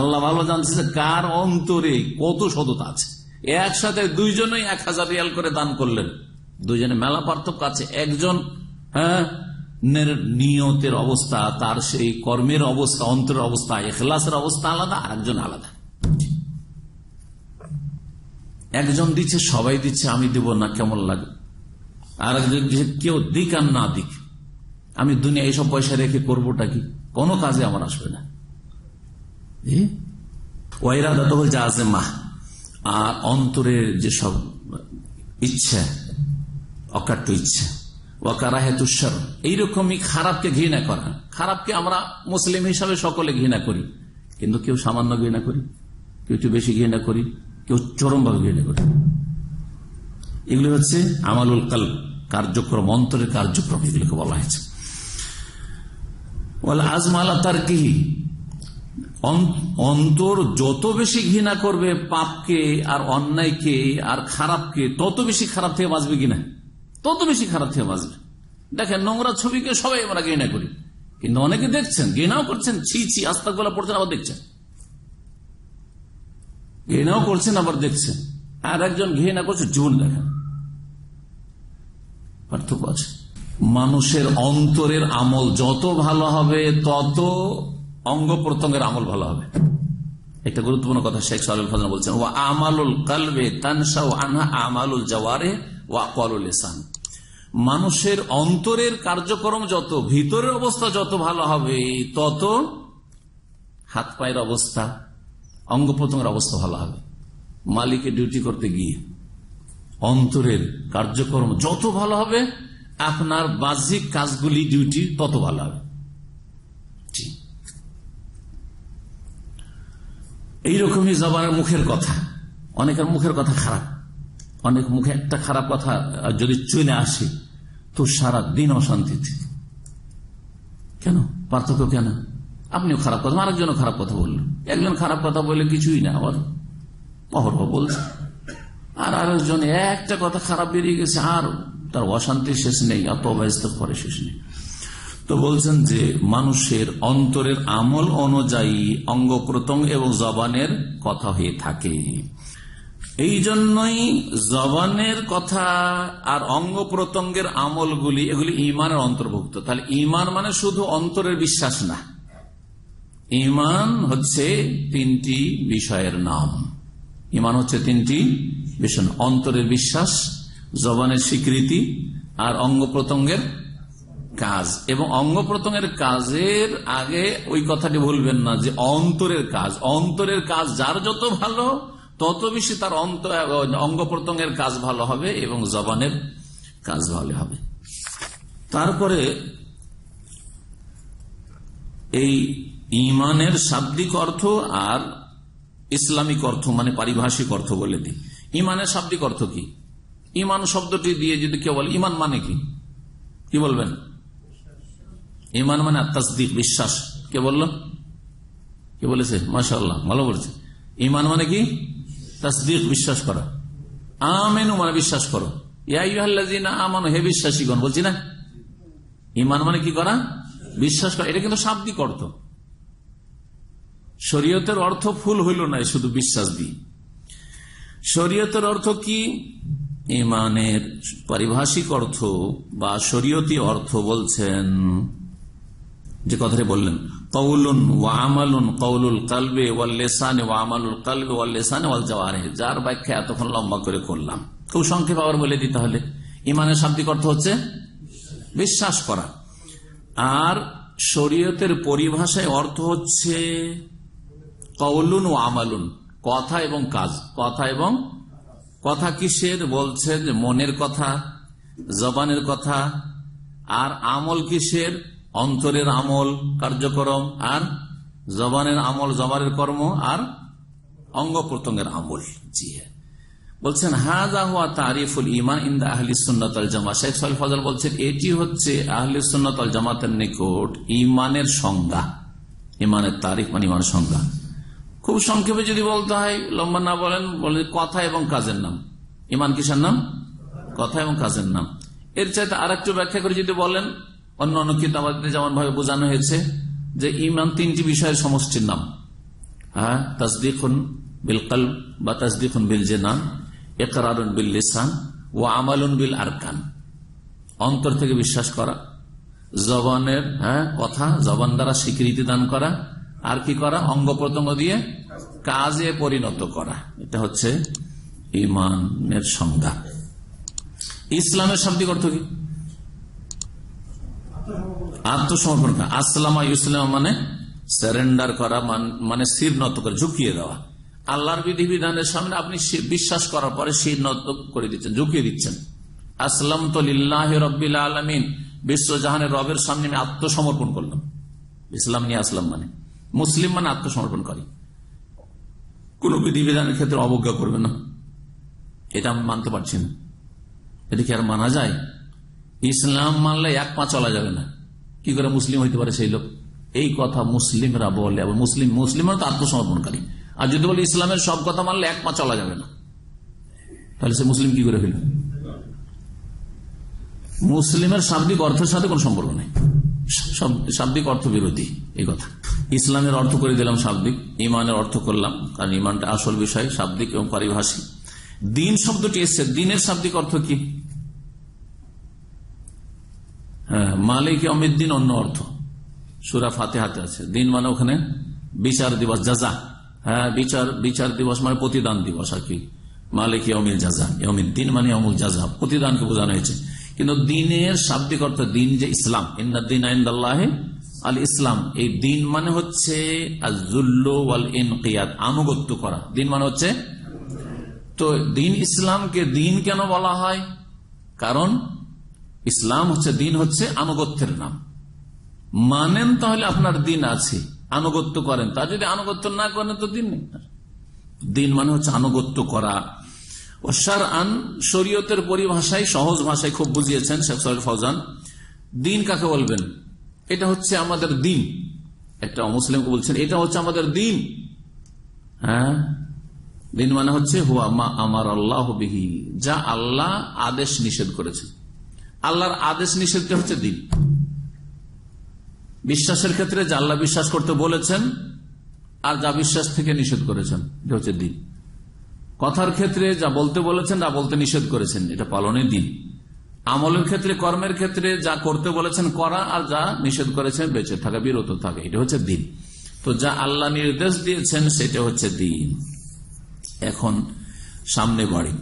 আল্লাহ ভালো জানতেছে কার অন্তরে কত সততা আছে একসাথে দুইজনেই এক হাজার রিয়াল করে দান করলেন দুইজনে মেলা পার্থক্য আছে একজন হ্যাঁ নিয়তের অবস্থা তার সেই কর্মের অবস্থা অন্তরের অবস্থা এখলাসের অবস্থা আলাদা আর একজন আলাদা একজন দিচ্ছে সবাই দিচ্ছে আমি দেব না কেমন লাগে আর একজন দিচ্ছে কেউ দিক আর না দিক আমি দুনিয়া এইসব পয়সা রেখে করবোটা কি কোনো কাজে আমার আসবে না ওয়াইরাদা তো হল জাজেমা আর অন্তরের যেসব ইচ্ছা অকাট্য ইচ্ছা ওয়াকারা হেতুস্বর এইরকমই খারাপকে ঘৃণা করা খারাপকে আমরা মুসলিম হিসাবে সকলে ঘৃণা করি কিন্তু কেউ সামান্য ঘৃণা করি কেউ একটু বেশি ঘৃণা করি চরমভাবে ঘৃণা করে এগুলি হচ্ছে আমালুল কাল কার্যক্রম অন্তরের কার্যক্রম এগুলিকে বলা হয়েছে আজমালা তার কি অন্তর যত বেশি ঘৃণা করবে পাপকে আর অন্যায়কে আর খারাপকে তত বেশি খারাপ থেকে বাঁচবে কিনা তত বেশি খারাপ থেকে বাঁচবে দেখেন নোংরা ছবিকে সবাই আমরা ঘৃণা করি কিন্তু অনেকে দেখছেন ঘৃণাও করছেন ছি ছি আস্তাগুলা পড়ছেন আবার দেখছেন ঘৃণাও করছেন আবার দেখছেন আর একজন ঘৃণা করছে জীবন দেখেন পার্থক্য আছে মানুষের অন্তরের আমল যত ভালো হবে তত অঙ্গ প্রত্যঙ্গের আমল ভালো হবে একটা গুরুত্বপূর্ণ কথা শেখ সাহুল ফাজান বলছেন ও আমালুল কালবে তানসা ও আমালুল জওয়ারে ওয়া কলুল মানুষের অন্তরের কার্যক্রম যত ভিতরের অবস্থা যত ভালো হবে তত হাত পায়ের অবস্থা অঙ্গ প্রত্যঙ্গের অবস্থা ভালো হবে মালিকে ডিউটি করতে গিয়ে অন্তরের কার্যক্রম যত ভালো হবে আপনার বাহ্যিক কাজগুলি ডিউটি তত ভালো হবে এইরকমই জবানের মুখের কথা অনেকের মুখের কথা খারাপ অনেক মুখে একটা খারাপ কথা যদি চলে আসে তো সারা দিন অশান্তিতে কেন পার্থক্য কেন আপনিও খারাপ কথা আরেকজনও খারাপ কথা বললেন একজন খারাপ কথা বলে কিছুই না আবার অহরহ বলছে আর আরেকজন একটা কথা খারাপ বেরিয়ে গেছে আর তার অশান্তি শেষ নেই আর প্রবাহিত পরে শেষ নেই তো বলছেন যে মানুষের অন্তরের আমল অনুযায়ী অঙ্গ প্রতঙ্গ এবং জবানের কথা হয়ে থাকে এই জন্যই জবানের কথা আর অঙ্গ প্রত্যঙ্গের আমলগুলি এগুলি ইমানের অন্তর্ভুক্ত তাহলে ইমান মানে শুধু অন্তরের বিশ্বাস না ইমান হচ্ছে তিনটি বিষয়ের নাম ইমান হচ্ছে তিনটি বিষয় অন্তরের বিশ্বাস জবানের স্বীকৃতি আর অঙ্গ প্রত্যঙ্গের কাজ এবং অঙ্গ প্রত্যঙ্গের কাজের আগে ওই কথাটি বলবেন না যে অন্তরের কাজ অন্তরের কাজ যার যত ভালো তত বেশি তার অঙ্গ প্রত্যঙ্গের কাজ ভালো হবে এবং জবানের কাজ ভালো হবে তারপরে এই ইমানের শাব্দিক অর্থ আর ইসলামিক অর্থ মানে পারিভাষিক অর্থ বলে দিই ইমানের শাব্দিক অর্থ কি ইমান শব্দটি দিয়ে যদি কেউ বলে ইমান মানে কি কি বলবেন ইমান মানে আত্মাসদিক বিশ্বাস কে বলল কে বলেছে মাসাল্লাহ ভালো বলেছে ইমান মানে কি তাসদিক বিশ্বাস করা আমেনু মানে বিশ্বাস করো আমানো হে বিশ্বাসীগণ বলছি না ইমান মানে কি করা বিশ্বাস করা এটা কিন্তু শাব্দিক অর্থ শরীয়তের অর্থ ফুল হইল না শুধু বিশ্বাস দিই শরীয়তের অর্থ কি ইমানের পারিভাষিক অর্থ বা শরীয়তি অর্থ বলছেন যে কথাটা বললেন কৌলুন ওয়া আমালুন কৌলুল কালবে ওয়াল্লেসান ওয়া আমালুল কালবে ওয়াল্লেসান ওয়াল জওয়ারে যার ব্যাখ্যা এতক্ষণ লম্বা করে করলাম খুব সংক্ষেপ আবার বলে দিতে হলে ইমানের শাব্দিক অর্থ হচ্ছে বিশ্বাস করা আর শরীয়তের পরিভাষায় অর্থ হচ্ছে কৌলুন ও আমালুন কথা এবং কাজ কথা এবং কথা কিসের বলছেন মনের কথা জবানের কথা আর আমল কিসের অন্তরের আমল কার্যক্রম আর জবানের আমল জবানের কর্ম আর অঙ্গ প্রত্যঙ্গের আমল জি হ্যাঁ বলছেন হাজা হুয়া তারিফুল ইমান ইন দা আহলি সুন্নতাল জামা শেখ সাল ফজল বলছেন এটি হচ্ছে আহলি সুন্নতাল জামাতের নিকট ইমানের সংজ্ঞা ইমানের তারিফ মানে ইমানের সংজ্ঞা খুব সংক্ষেপে যদি বলতে হয় লম্বা না বলেন বলে কথা এবং কাজের নাম ইমান কিসের নাম কথা এবং কাজের নাম এর চাইতে আর একটু ব্যাখ্যা করে যদি বলেন অন্য অন্য কিতাবাদিতে যেমন ভাবে বোঝানো হয়েছে যে ইমান তিনটি বিষয়ের সমষ্টির নাম হ্যাঁ তাসদিকুন বিল বা তাসদিকুন বিল জেনান একরারুন বিল লিসান ও আমালুন বিল আরকান অন্তর থেকে বিশ্বাস করা জবানের হ্যাঁ কথা জবান দ্বারা স্বীকৃতি দান করা আর কি করা অঙ্গ প্রত্যঙ্গ দিয়ে কাজে পরিণত করা এটা হচ্ছে ইমানের সংজ্ঞা ইসলামের শাব্দিক অর্থ কি আত্মসমর্পণ করা আসলামা ইসলাম মানে সারেন্ডার করা মানে শির নত করে ঝুঁকিয়ে দেওয়া আল্লাহর বিধিবিধানের সামনে আপনি বিশ্বাস করার পরে শির নত করে দিচ্ছেন ঝুঁকিয়ে দিচ্ছেন আসলাম তো লিল্লাহ রব্বিল আলমিন বিশ্বজাহানের রবের সামনে আমি আত্মসমর্পণ করলাম ইসলাম নিয়ে আসলাম মানে মুসলিম মানে আত্মসমর্পণ করে কোন বিধিবিধানের ক্ষেত্রে অবজ্ঞা করবে না এটা মানতে পারছি না কি আর মানা যায় ইসলাম মানলে এক পা চলা যাবে না কি করে মুসলিম হইতে পারে সেই লোক এই কথা মুসলিমরা বলে আবার মুসলিম মুসলিমরা তো আত্মসমর্পণকারী আর যদি বলে ইসলামের সব কথা মানলে এক পা চলা যাবে না তাহলে সে মুসলিম কি করে হইল মুসলিমের শাব্দিক অর্থের সাথে কোন সম্পর্ক নেই শাব্দিক অর্থ বিরোধী এই কথা ইসলামের অর্থ করে দিলাম শাব্দিক ইমানের অর্থ করলাম কারণ ইমানটা আসল বিষয় শাব্দিক এবং পারিভাষিক দিন শব্দটি এসছে দিনের শাব্দিক অর্থ কি হ্যাঁ, অন্য অর্থ সুরা ফাতে হাতে আছে দিন মানে ওখানে বিচার দিবস যাজা হ্যাঁ বিচার বিচার দিবস মানে প্রতিদান দিবস আর কি মালিক ইয়মিল যাজা অমিত দিন মানে অমুল যাজা প্রতিদানকে বোঝানো হয়েছে কিন্তু দিনের শাব্দিক অর্থ দিন যে ইসলাম ইন্দিন আল ইসলাম এই দিন মানে হচ্ছে আনুগত্য করা দিন মানে হচ্ছে তো দিন ইসলামকে দিন কেন বলা হয় কারণ ইসলাম হচ্ছে দিন হচ্ছে আনুগত্যের নাম মানেন তাহলে আপনার দিন আছে আনুগত্য করেন তা যদি আনুগত্য না করেন তো দিন নেই দিন মানে হচ্ছে আনুগত্য করা ওসার আন শরীয়তের পরিভাষায় সহজ ভাষায় খুব বুঝিয়েছেন শেখ ফৌজান দিন কাকে বলবেন এটা হচ্ছে আমাদের দিন একটা অমুসলিমকে বলছেন এটা হচ্ছে আমাদের দিন হ্যাঁ দিন মানে হচ্ছে হুয়া মা আমার আল্লাহ বিহি যা আল্লাহ আদেশ নিষেধ করেছে আল্লাহর আদেশ নিষেধটা হচ্ছে দিন বিশ্বাসের ক্ষেত্রে যা আল্লাহ বিশ্বাস করতে বলেছেন আর যা বিশ্বাস থেকে নিষেধ করেছেন এটা হচ্ছে দিন কথার ক্ষেত্রে যা বলতে বলেছেন না বলতে নিষেধ করেছেন এটা পালনের দিন আমলের ক্ষেত্রে কর্মের ক্ষেত্রে যা করতে বলেছেন করা আর যা নিষেধ করেছেন বেঁচে থাকা বিরত থাকে এটা হচ্ছে দিন তো যা আল্লাহ নির্দেশ দিয়েছেন সেটা হচ্ছে দিন এখন সামনে বাড়ি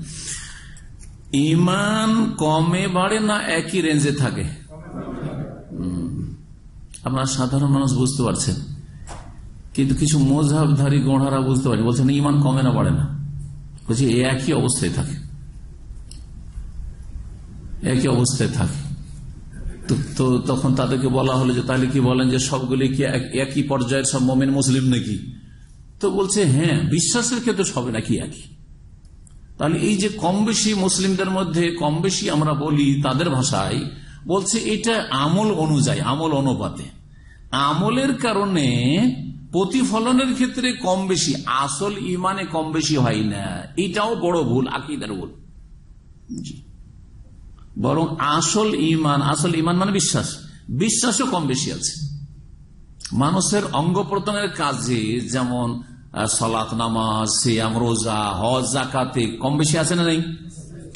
ইমান কমে বাড়ে না একই রেঞ্জে থাকে আপনার সাধারণ মানুষ বুঝতে পারছেন কিন্তু কিছু মোজাবধারী গোড়ারা বুঝতে পারছে বলছেন ইমান কমে না বাড়ে না বলছি একই অবস্থায় থাকে একই অবস্থায় থাকে তো তখন তাদেরকে বলা হলো যে তাহলে কি বলেন যে সবগুলি কি একই পর্যায়ের সব মমিন মুসলিম নাকি তো বলছে হ্যাঁ বিশ্বাসের ক্ষেত্রে সবে নাকি একই তাহলে এই যে কম বেশি মুসলিমদের মধ্যে কম বেশি আমরা বলি তাদের ভাষায় বলছে এটা আমল অনুযায়ী আমল অনুপাতে আমলের কারণে প্রতিফলনের ক্ষেত্রে কম বেশি আসল ইমানে কম বেশি হয় না এটাও বড় ভুল আকিদার ভুল বরং আসল ইমান আসল ইমান মানে বিশ্বাস বিশ্বাসও কম বেশি আছে মানুষের অঙ্গ প্রত্যঙ্গের কাজে যেমন সলাত নামাজ সিয়াম রোজা হজ জাকাতে কম বেশি আছে না নেই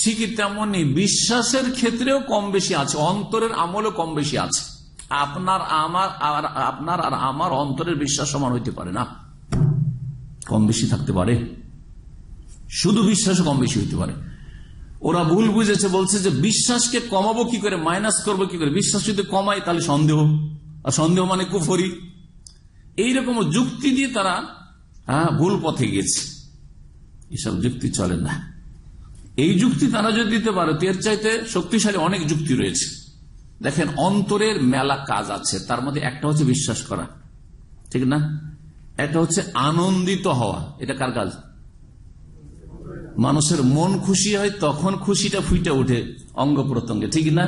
ঠিকই তেমনি বিশ্বাসের ক্ষেত্রেও কম বেশি আছে অন্তরের আমলও কম বেশি আছে আপনার আমার আর আপনার আর আমার অন্তরের বিশ্বাস সমান হইতে পারে না কম বেশি থাকতে পারে শুধু বিশ্বাসও কম বেশি হইতে পারে ওরা ভুল বুঝেছে বলছে যে বিশ্বাসকে কমাবো কি করে মাইনাস করবো কি করে বিশ্বাস যদি কমায় তাহলে সন্দেহ আর সন্দেহ মানে কুফরি এইরকম যুক্তি দিয়ে তারা হ্যাঁ, ভুল পথে গেছে এসব যুক্তি চলে না এই যুক্তি তারা যদি দিতে পারে এর চাইতে শক্তিশালী অনেক যুক্তি রয়েছে দেখেন অন্তরের মেলা কাজ আছে তার মধ্যে একটা হচ্ছে বিশ্বাস করা ঠিক না একটা হচ্ছে আনন্দিত হওয়া এটা কার কাজ মানুষের মন খুশি হয় তখন খুশিটা ফুইটা ওঠে অঙ্গ প্রত্যঙ্গে ঠিক না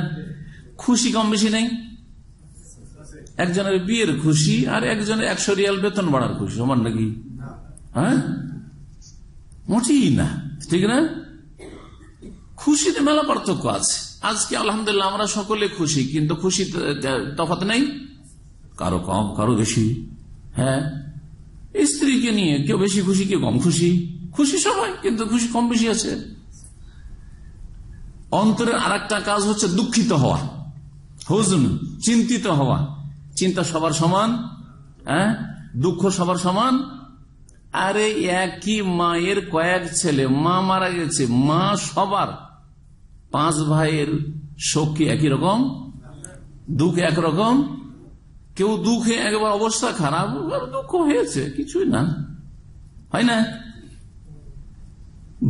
খুশি কম বেশি নেই একজনের বিয়ের খুশি আর একজনের একশো রিয়াল বেতন বাড়ার খুশি সমান নাকি হ্যাঁ মোটেই না ঠিক না খুশিতে মেলা পার্থক্য আছে আজকে আলহামদুল্লাহ আমরা সকলে খুশি কিন্তু খুশি তফাত নেই কারো কম কারো বেশি হ্যাঁ স্ত্রীকে নিয়ে কেউ বেশি খুশি কেউ কম খুশি খুশি সবাই কিন্তু খুশি কম বেশি আছে অন্তরের আর কাজ হচ্ছে দুঃখিত হওয়া হুজুন চিন্তিত হওয়া চিন্তা সবার সমান হ্যাঁ দুঃখ সবার সমান আরে একই মায়ের কয়েক ছেলে মা মারা গেছে মা সবার পাঁচ ভাইয়ের শোক কি একই রকম দুঃখ একরকম কেউ দুঃখে একবার অবস্থা খারাপ দুঃখ হয়েছে কিছুই না হয় না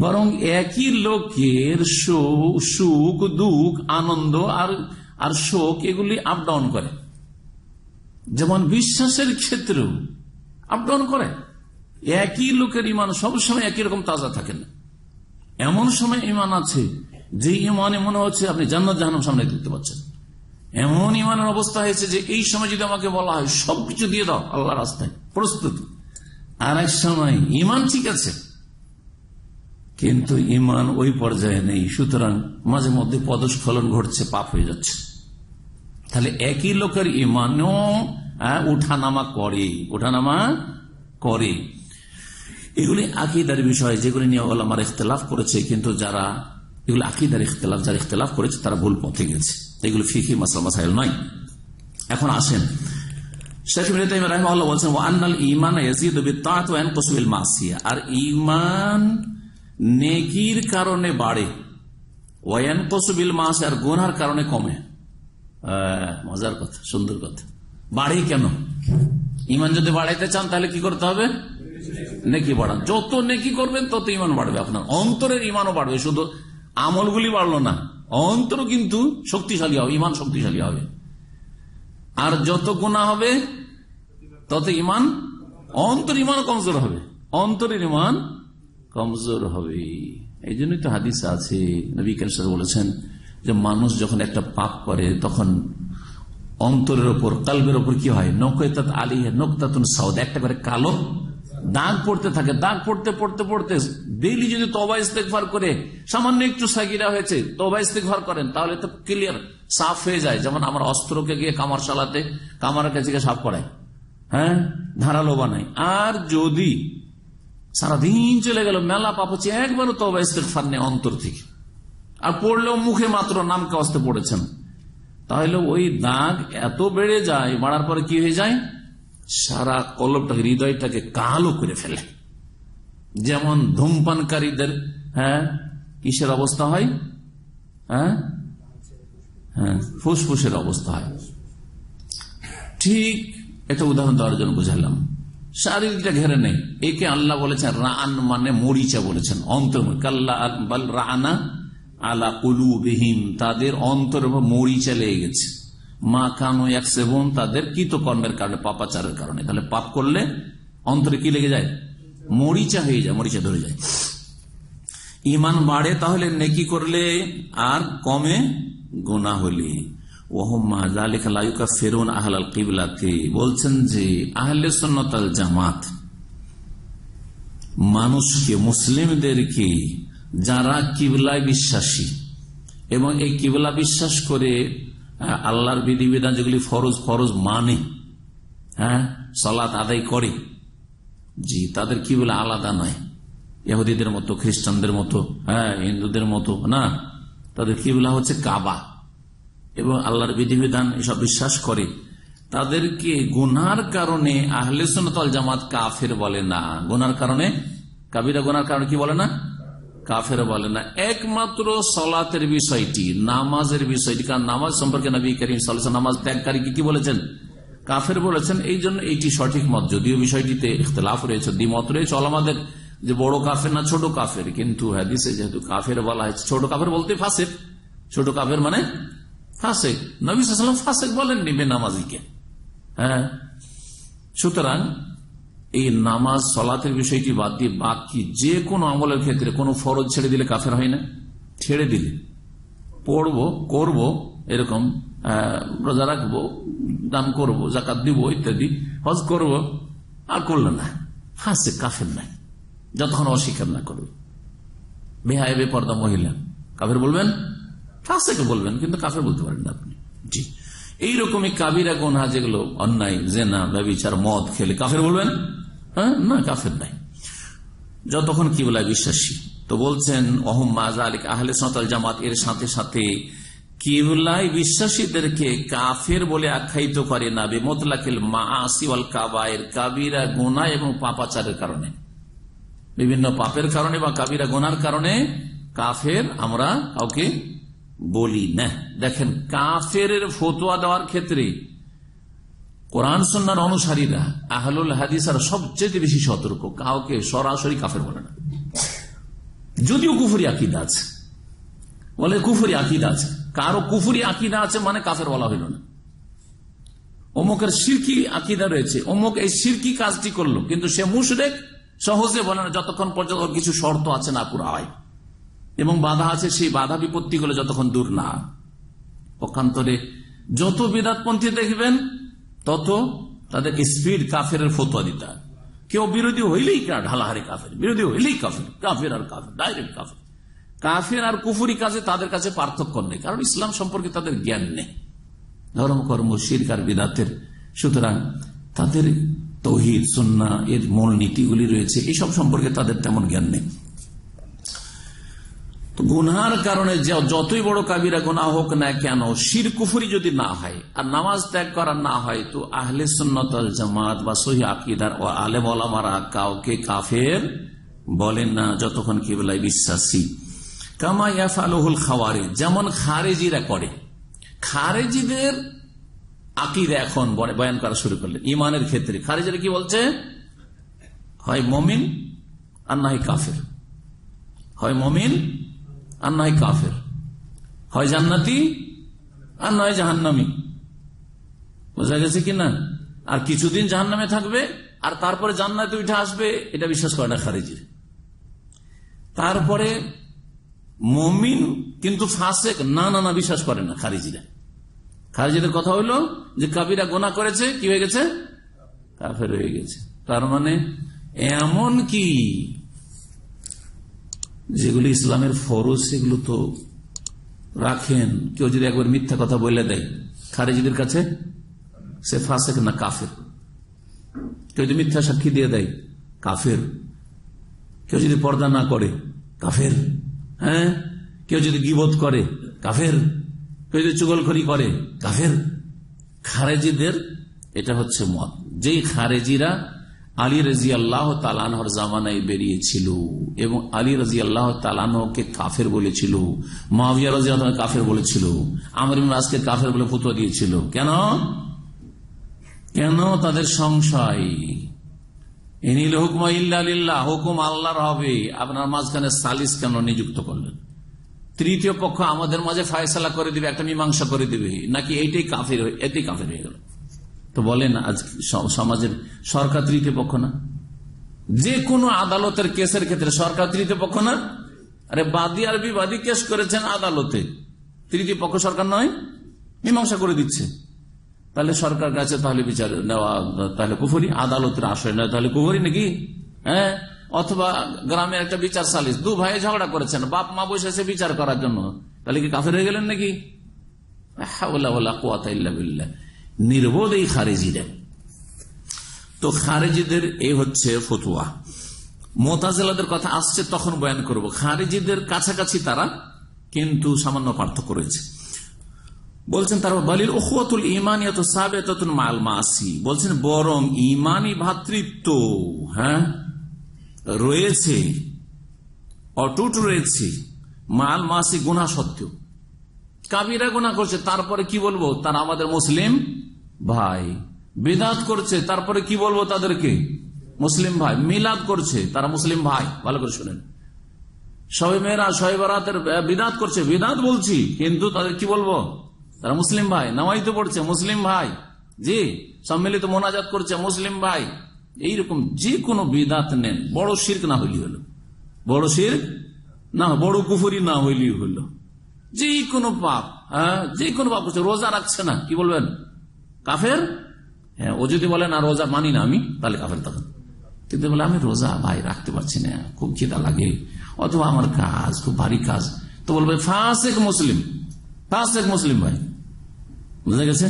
বরং একই লোকের সুখ দুঃখ আনন্দ আর আর শোক এগুলি আপ ডাউন করে যেমন বিশ্বাসের ক্ষেত্রেও আপ ডাউন করে একই লোকের ইমান সবসময় একই রকম তাজা থাকে না এমন সময় ইমান আছে যে ইমানে মনে হচ্ছে আপনি জান্নাত জাহানাম সামনে দেখতে পাচ্ছেন এমন ইমানের অবস্থা হয়েছে যে এই সময় যদি আমাকে বলা হয় সবকিছু দিয়ে দাও আল্লাহ রাস্তায় প্রস্তুত আর এক সময় ইমান ঠিক আছে কিন্তু ইমান ওই পর্যায়ে নেই সুতরাং মাঝে মধ্যে পদস্খলন ঘটছে পাপ হয়ে যাচ্ছে তাহলে একই লোকের ইমানও হ্যাঁ, উঠানামা করে উঠানামা করে এগুলি আকিদার বিষয় যেগুলি নিয়ে ওলামার ইতলাফ করেছে কিন্তু যারা এগুলো আকিদার ইতালাফ যারা ইতালাফ করেছে তারা ভুল পথে গেছে এগুলো ফিকি মাসাল মাসাইল নয় এখন আসেন শেখ কারণে মজার কথা সুন্দর কথা বাড়ে কেন যদি বাড়াইতে চান তাহলে কি করতে হবে নেকি বাড়ান যত নেকি করবেন তত ইমান বাড়বে আপনার অন্তরের ইমানও বাড়বে শুধু আমলগুলি বাড়লো না অন্তর কিন্তু শক্তিশালী হবে ইমান শক্তিশালী হবে আর যত গুণা হবে তত ইমান অন্তর ইমান কমজোর হবে অন্তরের ইমান কমজোর হবে এই জন্যই তো হাদিস আছে নবী বলেছেন যে মানুষ যখন একটা পাপ করে তখন অন্তরের ওপর কালবের ওপর কি হয় নকাত আলী নকাত একটা করে কালো দাগ পড়তে থাকে দাগ পড়তে পড়তে পড়তে ডেইলি যদি তবা ইস্তেকভার করে সামান্য একটু সাকিরা হয়েছে তবা ইস্তেকভার করেন তাহলে তো ক্লিয়ার সাফ হয়ে যায় যেমন আমার অস্ত্রকে গিয়ে কামার চালাতে কামারের কাছে সাফ করাই হ্যাঁ ধারালো বানাই আর যদি সারাদিন চলে গেল মেলা পাপছি একবারও তবা ফার নেই অন্তর থেকে আর পড়লেও মুখে মাত্র নামকে অস্তে পড়েছেন তাহলে ওই দাগ এত বেড়ে যায় বাড়ার পরে কি হয়ে যায় সারা কলমটা হৃদয়টাকে কালো করে ফেলে যেমন ধূমপানকারীদের হ্যাঁ কিসের অবস্থা হয় হ্যাঁ হ্যাঁ ফুসফুসের অবস্থা হয় ঠিক এটা উদাহরণ দেওয়ার জন্য বুঝালাম শারীরিকটা ঘেরে নেই একে আল্লাহ বলেছেন রান মানে মরিচা বলেছেন কাল্লা আল্লাহ রানা আলা কুলু বিহীন তাদের অন্তর মরিচা লেগে গেছে মা কানু এক সেবন তাদের কৃত কর্মের কারণে পাপাচারের কারণে তাহলে পাপ করলে অন্তরে কি লেগে যায় মরিচা হয়ে যায় মরিচা ধরে যায় ইমান বাড়ে তাহলে নেকি করলে আর কমে গোনা হলে কিবলাতে বলছেন যে আহলে জামাত মানুষকে মুসলিমদেরকে যারা কিবলায় বিশ্বাসী এবং এই কিবলা বিশ্বাস করে হ্যাঁ, আল্লাহর বিধিবিধান যেগুলি ফরজ ফরজ মানে হ্যাঁ সলাত আদায় করে জি তাদের কি বলে আলাদা নয় ইহুদিদের মতো খ্রিস্টানদের মতো হ্যাঁ হিন্দুদের মতো না তাদের কি বলা হচ্ছে কাবা এবং আল্লাহর বিধিবিধান এসব বিশ্বাস করে তাদেরকে গুনার কারণে আহলে সোনাত জামাত কাফের বলে না গুনার কারণে কাবিরা গুনার কারণে কি বলে না কাফের বলে না একমাত্র সলাতের বিষয়টি নামাজের বিষয়টি কারণ নামাজ সম্পর্কে নবী করিম নামাজ ত্যাগকারী কি বলেছেন কাফের বলেছেন এই জন্য এইটি সঠিক মত যদিও বিষয়টিতে ইতলাফ রয়েছে দ্বিমত রয়েছে আমাদের যে বড় কাফের না ছোট কাফের কিন্তু হাদিসে যেহেতু কাফের বলা হয়েছে ছোট কাফের বলতে ফাঁসে ছোট কাফের মানে ফাঁসে নবী সাল্লাম বলেন বলেননি নামাজিকে হ্যাঁ সুতরাং এই নামাজ সলাতের বিষয়টি বাদ দিয়ে বাকি যে কোনো আমলের ক্ষেত্রে কোনো ফরজ ছেড়ে দিলে কাফের হয় না ছেড়ে দিলে পড়ব করব এরকম রোজা রাখবো দান করব জাকাত দিব ইত্যাদি হজ করব আর করল না ফাঁসে কাফের নাই যতক্ষণ অস্বীকার না করবে বেহায় বেপর্দা মহিলা কাফের বলবেন ফাঁসেকে বলবেন কিন্তু কাফের বলতে পারেন আপনি জি এইরকমই কাবিরা গোনা যেগুলো অন্যায় জেনা ব্যবচার মদ খেলে কাফের বলবেন হ্যাঁ না কাফের নাই যতক্ষণ কিবলা বিশ্বাসী তো বলছেন অহম মাজালিক আহলে সাঁতাল জামাত এর সাথে সাথে কিবলাই বিশ্বাসীদেরকে কাফের বলে আখ্যায়িত করে না বেমতলাকিল মা আসিওয়াল কাবায়ের কাবিরা গোনা এবং পাপাচারের কারণে বিভিন্ন পাপের কারণে বা কাবিরা গোনার কারণে কাফের আমরা কাউকে বলি না দেখেন কাফের ফতোয়া দেওয়ার ক্ষেত্রে কোরআন সন্ন্যার অনুসারীরা আহলুল হাদিস আর সবচেয়ে বেশি সতর্ক কাউকে সরাসরি কাফের বলে না যদিও কুফুরি আকিদা আছে বলে কুফুরি আকিদা আছে কারো কুফুরি আকিদা আছে মানে কাফের বলা হইল না অমুকের সিরকি আকিদা রয়েছে অমুক এই সিরকি কাজটি করলো কিন্তু সে মুশরেক সহজে বলে না যতক্ষণ পর্যন্ত কিছু শর্ত আছে না পুরা হয় এবং বাধা আছে সেই বাধা বিপত্তি গুলো যতক্ষণ দূর না পক্ষান্তরে যত বিদাতপন্থী দেখবেন তত তাদের স্পিড কাফের ফতোয়া দিতে হয় কেউ বিরোধী হইলেই ঢালাহারি কাফের বিরোধী হইলেই কাফের কাফের আর কাফের ডাইরেক্ট কাফের কাফের আর কুফুরি কাজে তাদের কাছে পার্থক্য নেই কারণ ইসলাম সম্পর্কে তাদের জ্ঞান নেই ধর্ম কর্ম শিরকার বিদাতের সুতরাং তাদের তহির সন্না এর মূল নীতিগুলি রয়েছে এসব সম্পর্কে তাদের তেমন জ্ঞান নেই গুনহার কারণে যতই বড় কাবিরা গুনা হোক না কেন শির কুফুরি যদি না হয় আর নামাজ ত্যাগ করা না হয় তো আহলে সন্ন্যতল জামাত বা সহি আকিদার ও আলেম ওলামারা কাউকে কাফের বলেন না যতক্ষণ কেবলায় বিশ্বাসী কামাইয়াফ আলহুল খাওয়ারি যেমন খারেজিরা করে খারেজিদের আকিদা এখন বয়ান করা শুরু করলে ইমানের ক্ষেত্রে খারেজিরা কি বলছে হয় মমিন আর না হয় কাফের হয় মমিন আর নয় কাফের হয় জান্নাতি আর নয় জাহান্নামি বোঝা গেছে কিনা আর কিছুদিন জাহান্নামে থাকবে আর তারপরে জান্নাতি উঠে আসবে এটা বিশ্বাস করে না খারিজির তারপরে মমিন কিন্তু ফাঁসেক না না না বিশ্বাস করে না খারিজিরা খারিজিদের কথা হইল যে কাবিরা গোনা করেছে কি হয়ে গেছে কাফের হয়ে গেছে তার মানে এমন কি যেগুলি ইসলামের ফরজ সেগুলো তো রাখেন কেউ যদি একবার মিথ্যা কথা বলে দেয় খারেজিদের কাছে সে ফাঁসে না কাফের কেউ যদি মিথ্যা সাক্ষী দিয়ে দেয় কাফের কেউ যদি পর্দা না করে কাফের হ্যাঁ কেউ যদি গিবোধ করে কাফের কেউ যদি চুগলখড়ি করে কাফের খারেজিদের এটা হচ্ছে মত যেই খারেজিরা আলী রাজি আল্লাহ তালানহর জামানায় বেরিয়েছিল এবং আলী রাজি আল্লাহ তালানহকে কাফের বলেছিল মাহবিয়া রাজি কাফের বলেছিল আমর রাজকে কাফের বলে ফুতুয়া দিয়েছিল কেন কেন তাদের সংশয় এনিল হুকুম ইল্লা হুকুম আল্লাহর হবে আপনার মাঝখানে সালিস কেন নিযুক্ত করলেন তৃতীয় পক্ষ আমাদের মাঝে ফায়সালা করে দিবে একটা মীমাংসা করে দিবে নাকি এইটাই কাফের এতেই কাফের হয়ে গেল তো বলেন আজ সমাজের সরকার তৃতীয় পক্ষ না যে কোনো আদালতের কেসের ক্ষেত্রে সরকার তৃতীয় পক্ষ না আরে বাদী আর বিবাদী কেস করেছেন আদালতে তৃতীয় পক্ষ সরকার নয় মীমাংসা করে দিচ্ছে তাহলে সরকার কাছে তাহলে বিচার নেওয়া তাহলে কুফরি আদালতের আশ্রয় নয় তাহলে কুফরি নাকি হ্যাঁ অথবা গ্রামের একটা বিচার সালিস দু ভাই ঝগড়া করেছেন বাপ মা বসেছে বিচার করার জন্য তাহলে কি কাফের হয়ে গেলেন নাকি হাউলা কোয়াতা ইল্লা বিল্লাহ নির্বোধ এই খারেজিরা তো খারেজিদের এই হচ্ছে ফতুয়া মোতাজেলাদের কথা আসছে তখন বয়ান করব খারেজিদের কাছাকাছি তারা কিন্তু সামান্য পার্থক্য রয়েছে বলছেন তারা বালির ওখুয়াতুল ইমানিয়াত সাবেতাতুন মাল মাসি বলছেন বরং ইমানি ভাতৃত্ব হ্যাঁ রয়েছে অটুট রয়েছে মাল মাসি গুণা সত্ত্বেও কাবিরা গোনা করছে তারপরে কি বলবো তারা আমাদের মুসলিম ভাই বেদাত করছে তারপরে কি বলবো তাদেরকে মুসলিম ভাই মিলাদ করছে তারা মুসলিম ভাই ভালো করে শুনেন সবে মেয়েরা সবে বারাতের বিদাত করছে বিদাত বলছি কিন্তু তাদের কি বলবো তারা মুসলিম ভাই নামাই তো পড়ছে মুসলিম ভাই জি সম্মিলিত মোনাজাত করছে মুসলিম ভাই এইরকম যে কোনো বিদাত নেন বড় শির্ক না হইলি হলো বড় শির্ক না বড় কুফুরি না হইলি হলো যে কোনো পাপ হ্যাঁ যে কোনো পাপ করছে রোজা রাখছে না কি বলবেন কাফের হ্যাঁ ও যদি বলে না রোজা মানি না আমি তাহলে কাফের তখন কিন্তু বলে আমি রোজা ভাই রাখতে পারছি না খুব খিদা লাগে অথবা আমার কাজ খুব ভারী কাজ তো বলবে ফাঁসেক মুসলিম ফাঁসেক মুসলিম ভাই বুঝে গেছে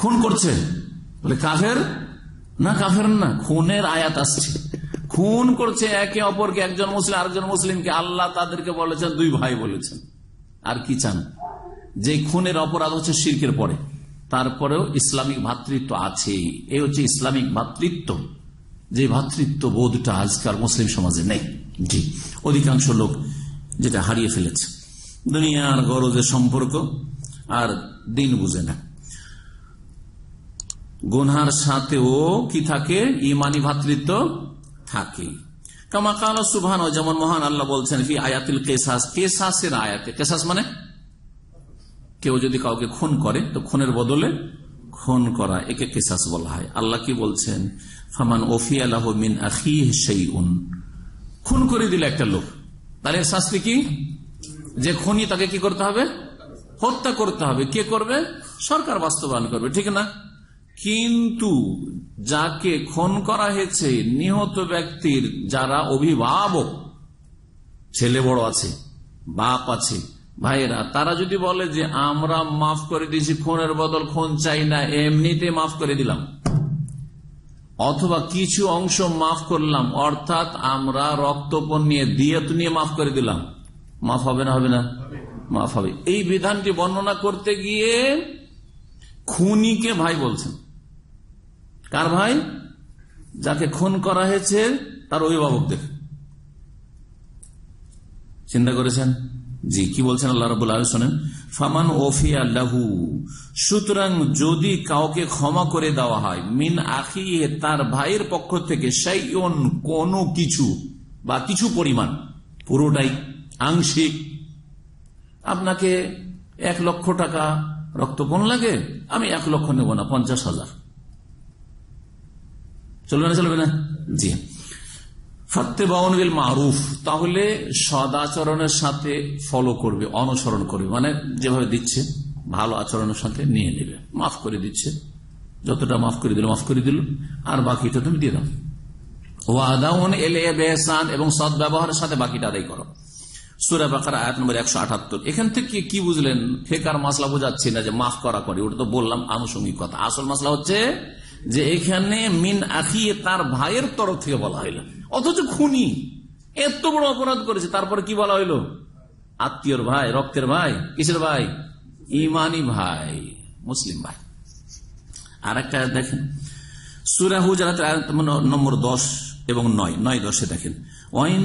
খুন করছে বলে কাফের না কাফের না খুনের আয়াত আসছে খুন করছে একে অপরকে একজন মুসলিম আরেকজন মুসলিমকে আল্লাহ তাদেরকে বলেছেন দুই ভাই বলেছেন আর কি চান যে খুনের অপরাধ হচ্ছে শির্কের পরে তারপরেও ইসলামিক ভাতৃত্ব আছে এই হচ্ছে ইসলামিক ভাতৃত্ব যে ভাতৃত্ব বোধটা আজকাল মুসলিম সমাজে নেই জি অধিকাংশ লোক যেটা হারিয়ে ফেলেছে দুনিয়ার গরজের সম্পর্ক আর দিন বুঝে না গুনহার সাথেও কি থাকে ইমানি ভাতৃত্ব থাকি কামাকাল সুবহান যেমন মহান আল্লাহ বলছেন ফি আয়াতুল কেসাস কেসাসের আয়াতে কেসাস মানে কেউ যদি কাউকে খুন করে তো খুনের বদলে খুন করা একে কেসাস বলা হয় আল্লাহ কি বলছেন ফামান ওফি আল্লাহ মিন আখি সেই খুন করে দিল একটা লোক তাহলে শাস্তি কি যে খুনি তাকে কি করতে হবে হত্যা করতে হবে কে করবে সরকার বাস্তবায়ন করবে ঠিক না কিন্তু যাকে খুন করা হয়েছে নিহত ব্যক্তির যারা অভিভাবক ছেলে বড় আছে বাপ আছে ভাইরা তারা যদি বলে যে আমরা মাফ করে দিয়েছি খুনের বদল খুন চাই না এমনিতে মাফ করে দিলাম অথবা কিছু অংশ মাফ করলাম অর্থাৎ আমরা রক্তপণ নিয়ে দিয়ে নিয়ে মাফ করে দিলাম মাফ হবে না হবে না মাফ হবে এই বিধানটি বর্ণনা করতে গিয়ে খুনিকে ভাই বলছেন কার ভাই যাকে খুন করা হয়েছে তার অভিভাবকদের চিন্তা করেছেন জি কি বলছেন আল্লাহ রবুল্লা শোনেন ফামান ওফি সুতরাং যদি কাউকে ক্ষমা করে দেওয়া হয় মিন আখি তার ভাইয়ের পক্ষ থেকে সেই কোনো কিছু বা কিছু পরিমাণ পুরোটাই আংশিক আপনাকে এক লক্ষ টাকা রক্তপণ লাগে আমি এক লক্ষ নেব না পঞ্চাশ হাজার চলবে না চলবে না জি ফাতে বিল মারুফ তাহলে সদাচরণের সাথে ফলো করবে অনুসরণ করবে মানে যেভাবে দিচ্ছে ভালো আচরণের সাথে নিয়ে নেবে মাফ করে দিচ্ছে যতটা মাফ করে দিল মাফ করে দিল আর বাকিটা তুমি দিয়ে দাও ওয়াদাউন এলে বেহসান এবং সদ ব্যবহারের সাথে বাকিটা আদায় করো সুরা বাকার আয়াত নম্বর একশো আটাত্তর এখান থেকে কি বুঝলেন ফেকার মাসলা বোঝাচ্ছি না যে মাফ করা করে ওটা তো বললাম আনুষঙ্গিক কথা আসল মাসলা হচ্ছে যে এখানে মিন আখি তার ভাইয়ের তরফ থেকে বলা হইল অথচ খুনি এত বড় অপরাধ করেছে তারপরে কি বলা হইল আত্মীয়র ভাই রক্তের ভাই কিসের ভাই ইমানি ভাই মুসলিম ভাই আর একটা দেখেন সুরাহু জালাতের নম্বর দশ এবং নয় নয় দশে দেখেন ওয়াইন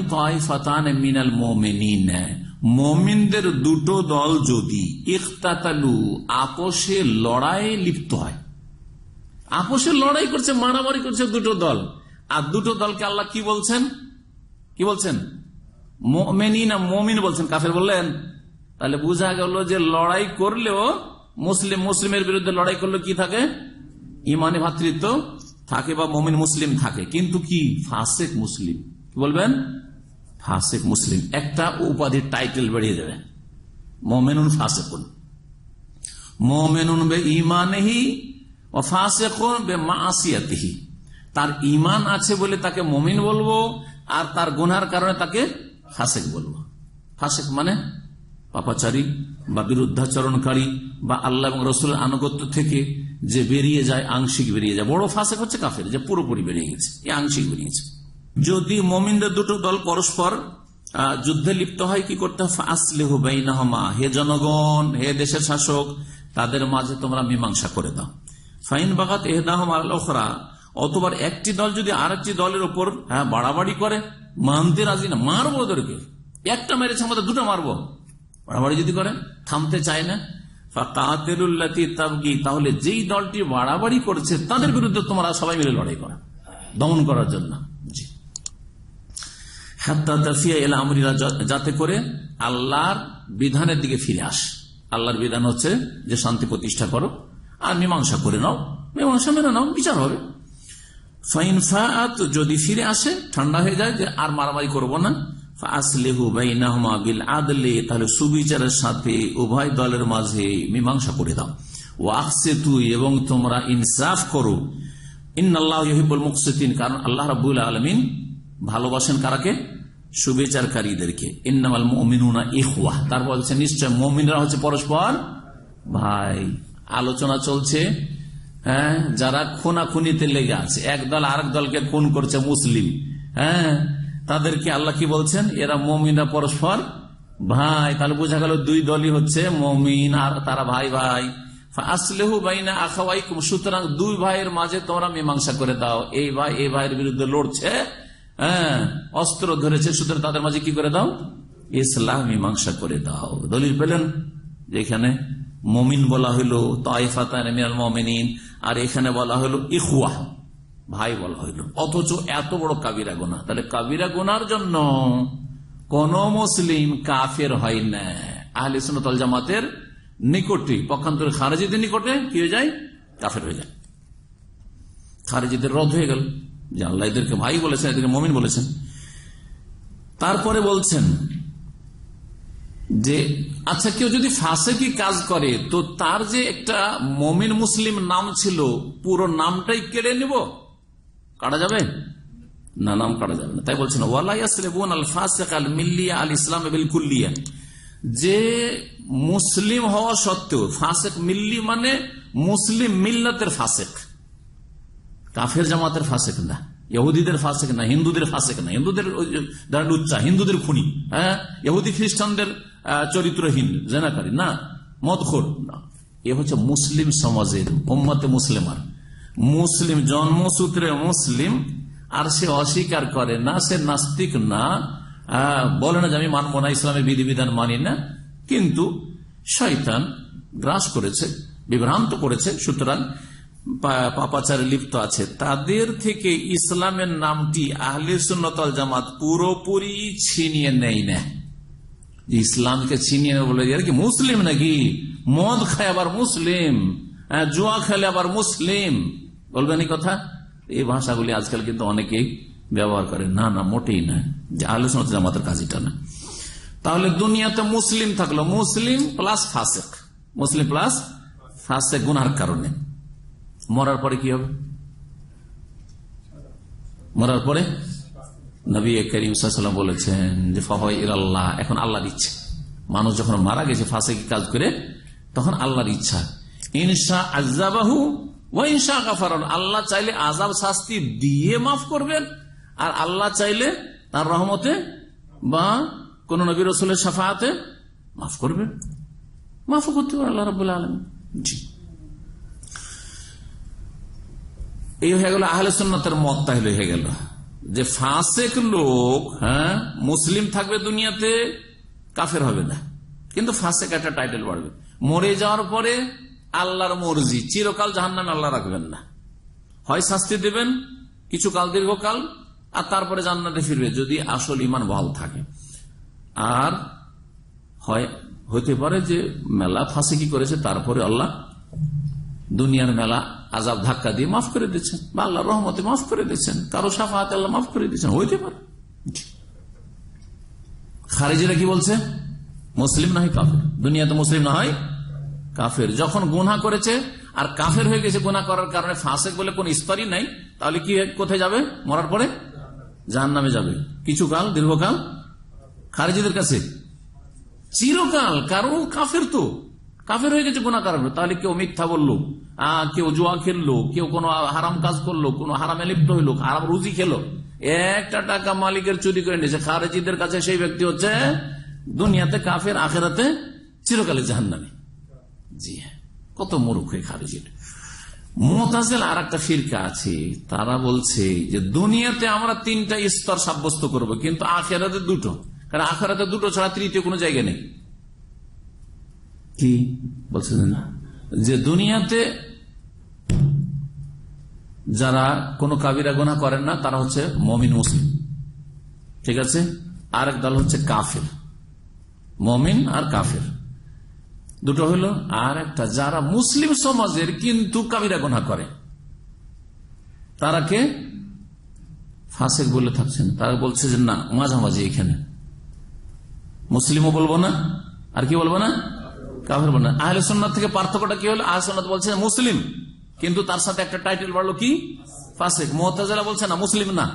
ফাতান মিনাল মোমেনিন মোমিনদের দুটো দল যদি ইফতাতালু আপোষে লড়াই লিপ্ত হয় আপোষে লড়াই করছে মারামারি করছে দুটো দল আর দুটো দলকে আল্লাহ কি বলছেন কি বলছেন মেনি না মমিন বলছেন কাফের বললেন তাহলে বোঝা গেল যে লড়াই করলেও মুসলিম মুসলিমের বিরুদ্ধে লড়াই করলে কি থাকে ইমানে ভাতৃত্ব থাকে বা মমিন মুসলিম থাকে কিন্তু কি ফাসেক মুসলিম কি বলবেন ফাসেক মুসলিম একটা উপাধির টাইটেল বেরিয়ে যাবে মমেনুন ফাসেকুন মমেনুন বে ইমানহি আসিয়াতিহি তার ইমান আছে বলে তাকে মমিন বলবো আর তার গুনার কারণে তাকে ফাসেক বলবো ফাসেক মানে পাপাচারী বা বিরুদ্ধাচরণকারী বা আল্লাহ এবং রসুলের আনুগত্য থেকে যে বেরিয়ে যায় আংশিক বেরিয়ে যায় বড় ফাঁসেক হচ্ছে কাফের যে পুরোপুরি বেরিয়ে গেছে এ আংশিক বেরিয়েছে যদি মমিনদের দুটো দল পরস্পর যুদ্ধে লিপ্ত হয় কি করতে হবে হে জনগণ হে দেশের শাসক তাদের মাঝে তোমরা মীমাংসা করে দাও ফাইন বাগাত এহদাহম আলখরা অতবার একটি দল যদি আর একটি দলের ওপর হ্যাঁ বাড়াবাড়ি করে মানতে রাজি না মারবো ওদেরকে একটা মেরেছে আমাদের দুটো মারবো বাড়াবাড়ি যদি করে থামতে চায় না তাহলে যেই দলটি বাড়াবাড়ি করছে তাদের বিরুদ্ধে তোমরা সবাই মিলে লড়াই করো দমন করার জন্য যাতে করে আল্লাহর বিধানের দিকে ফিরে আস আল্লাহর বিধান হচ্ছে যে শান্তি প্রতিষ্ঠা করো আর মীমাংসা করে নাও মীমাংসা মেনে নাও বিচার হবে যদি ফিরে আসে ঠান্ডা হয়ে যায় যে আর মারামারি করব না আসলেহু বাইনাহমা বিল আদলে তাহলে সুবিচারের সাথে উভয় দলের মাঝে মীমাংসা করে দাও তুই এবং তোমরা ইনসাফ করো কারণ ভালোবাসেন কারাকে সুবিচারকারীদেরকে ইন্নামাল মমিনা ইহুয়া তার বলছে নিশ্চয় মমিনরা হচ্ছে পরস্পর ভাই আলোচনা চলছে হ্যাঁ যারা খুনিতে লেগে আছে একদল আরেক দলকে খুন করছে মুসলিম হ্যাঁ তাদেরকে আল্লাহ কি বলছেন এরা মমিনা পরস্পর ভাই তাহলে বোঝা গেল দুই দলই হচ্ছে মমিন আর তারা ভাই ভাই আসলেহু বাইনা আখাওয়াই সুতরাং দুই ভাইয়ের মাঝে তোমরা মীমাংসা করে দাও এই ভাই এই ভাইয়ের বিরুদ্ধে লড়ছে হ্যাঁ অস্ত্র ধরেছে সুতরাং তাদের মাঝে কি করে দাও ইসলাম মীমাংসা করে দাও দলিল পেলেন যেখানে মমিন বলা হইলো তাইফাতাল মমিনিন আর এখানে বলা হইলো ইহুয়া ভাই বলা হইল অথচ এত বড় কাবিরা গোনা তাহলে কাবিরা গোনার জন্য কোন মুসলিম কাফের হয় না আহলে সুনতল জামাতের নিকটে পক্ষান্তরে খারেজিদের নিকটে কি হয়ে যায় কাফের হয়ে যায় খারেজিদের রদ হয়ে গেল যে আল্লাহ এদেরকে ভাই বলেছেন এদেরকে মমিন বলেছেন তারপরে বলছেন যে আচ্ছা কেউ যদি ফাঁসে কি কাজ করে তো তার যে একটা মমিন মুসলিম নাম ছিল পুরো নামটাই কেড়ে নিব কাটা যাবে না নাম কাটা যাবে না তাই বলছেন ওয়ালাইসলেবন আল ফাসেক আল মিল্লিয়া আল ইসলাম কুল্লিয়া যে মুসলিম হওয়া সত্ত্বেও ফাঁসেক মিল্লি মানে মুসলিম মিল্লাতের ফাঁসেক কাফের জামাতের ফাসেক না ইহুদিদের ফাঁসেক না হিন্দুদের ফাঁসেক না হিন্দুদের উচ্চা হিন্দুদের খুনি হ্যাঁ ইহুদি খ্রিস্টানদের চরিত্রহীন জেনাকারী না মদখোর না এ হচ্ছে মুসলিম সমাজের মুসলিম মুসলিমার মুসলিম জন্মসূত্রে মুসলিম আর সে অস্বীকার করে না সে নাস্তিক না বলে না যে আমি মানব না ইসলামের বিধিবিধান মানি না কিন্তু শয়তান গ্রাস করেছে বিভ্রান্ত করেছে সুতরাং পাপাচারে লিপ্ত আছে তাদের থেকে ইসলামের নামটি আহলে সুন্নতাল জামাত পুরোপুরি ছিনিয়ে নেয় না ইসলামকে ছিনিয়ে বলে আর কি মুসলিম নাকি মদ খায় আবার মুসলিম হ্যাঁ, জুয়া খেলে আবার মুসলিম বলবেন এই কথা এই ভাষাগুলি আজকাল কিন্তু অনেকেই ব্যবহার করে না না মোটেই না যে আলোচনা আমাদের কাজটা না তাহলে দুনিয়াতে মুসলিম থাকলো মুসলিম প্লাস ফাসেক মুসলিম প্লাস ফাসেক গুনার কারণে মরার পরে কি হবে মরার পরে নবী করিম বলেছেন যে ফাহাই আল্লাহ এখন আল্লাহর ইচ্ছা মানুষ যখন মারা গেছে ফাঁসে কাজ করে তখন আল্লাহর ইচ্ছা ইনসা আজাবাহু ও আল্লাহ চাইলে আজাব শাস্তি দিয়ে মাফ করবেন আর আল্লাহ চাইলে তার রহমতে বা কোন নবীর রসুলের সাফাতে মাফ করবেন মাফ করতে পারে আল্লাহ রব আলম জি এই হয়ে গেল আহলে সন্ন্যতের মত তাহলে হয়ে গেল যে ফাঁসেক লোক হ্যাঁ মুসলিম থাকবে দুনিয়াতে কাফের হবে না কিন্তু ফাঁসেক একটা টাইটেল বাড়বে মরে যাওয়ার পরে আল্লাহর মর্জি চিরকাল জাহান নামে আল্লাহ রাখবেন না হয় শাস্তি দেবেন কিছু কাল দীর্ঘকাল আর তারপরে জান্নাতে ফিরবে যদি আসল ইমান বল থাকে আর হয় হতে পারে যে মেলা ফাঁসে কি করেছে তারপরে আল্লাহ দুনিয়ার মেলা আজাব ধাক্কা দিয়ে মাফ করে দিচ্ছেন বা আল্লাহ রহমতে মাফ করে দিচ্ছেন কারো সাফাহাতে আল্লাহ মাফ করে দিচ্ছেন হইতে পারে খারেজিরা কি বলছে মুসলিম না হয় কাফের দুনিয়াতে মুসলিম না হয় কাফের যখন গুনা করেছে আর কাফের হয়ে গেছে গুনা করার কারণে ফাঁসে বলে কোন স্তরই নাই তাহলে কি কোথায় যাবে মরার পরে যার নামে যাবে কিছু কাল দীর্ঘকাল খারেজিদের কাছে চিরকাল কারো কাফের তো কাফের হয়ে গেছে গুণা কারণ তাহলে কেউ মিথ্যা বললো কেউ জোয়া খেললো কেউ কোনো হারাম কাজ করলো কোনো হারামে লিপ্ত হইলো হারাম রুজি খেলো একটা টাকা মালিকের চুরি করে নিয়েছে খারেজিদের কাছে সেই ব্যক্তি হচ্ছে দুনিয়াতে কাফের আখেরাতে চিরকালে জাহান্নামে জি হ্যাঁ কত মূর্খ খারেজির মোতাজেল আর একটা ফিরকা আছে তারা বলছে যে দুনিয়াতে আমরা তিনটা স্তর সাব্যস্ত করব কিন্তু আখেরাতে দুটো কারণ আখেরাতে দুটো ছাড়া তৃতীয় কোনো জায়গা নেই কি বলছেন না যে দুনিয়াতে যারা কোনো কাবিরা গোনা করেন না তারা হচ্ছে মমিন মুসলিম ঠিক আছে আর এক দল হচ্ছে কাফের মমিন আর কাফের দুটো হইল আর একটা যারা মুসলিম সমাজের কিন্তু কাবিরা গোনা করে তারা কে ফাঁসেক বলে থাকছেন তারা বলছে যে না মাঝামাঝি এখানে মুসলিমও বলবো না আর কি বলবো না কাফের বলে আহলে সন্ন্যত থেকে পার্থক্যটা কি হলো আহলে সন্ন্যত বলছে মুসলিম কিন্তু তার সাথে একটা টাইটেল বাড়লো কি ফাসেক মোহতাজা বলছে না মুসলিম না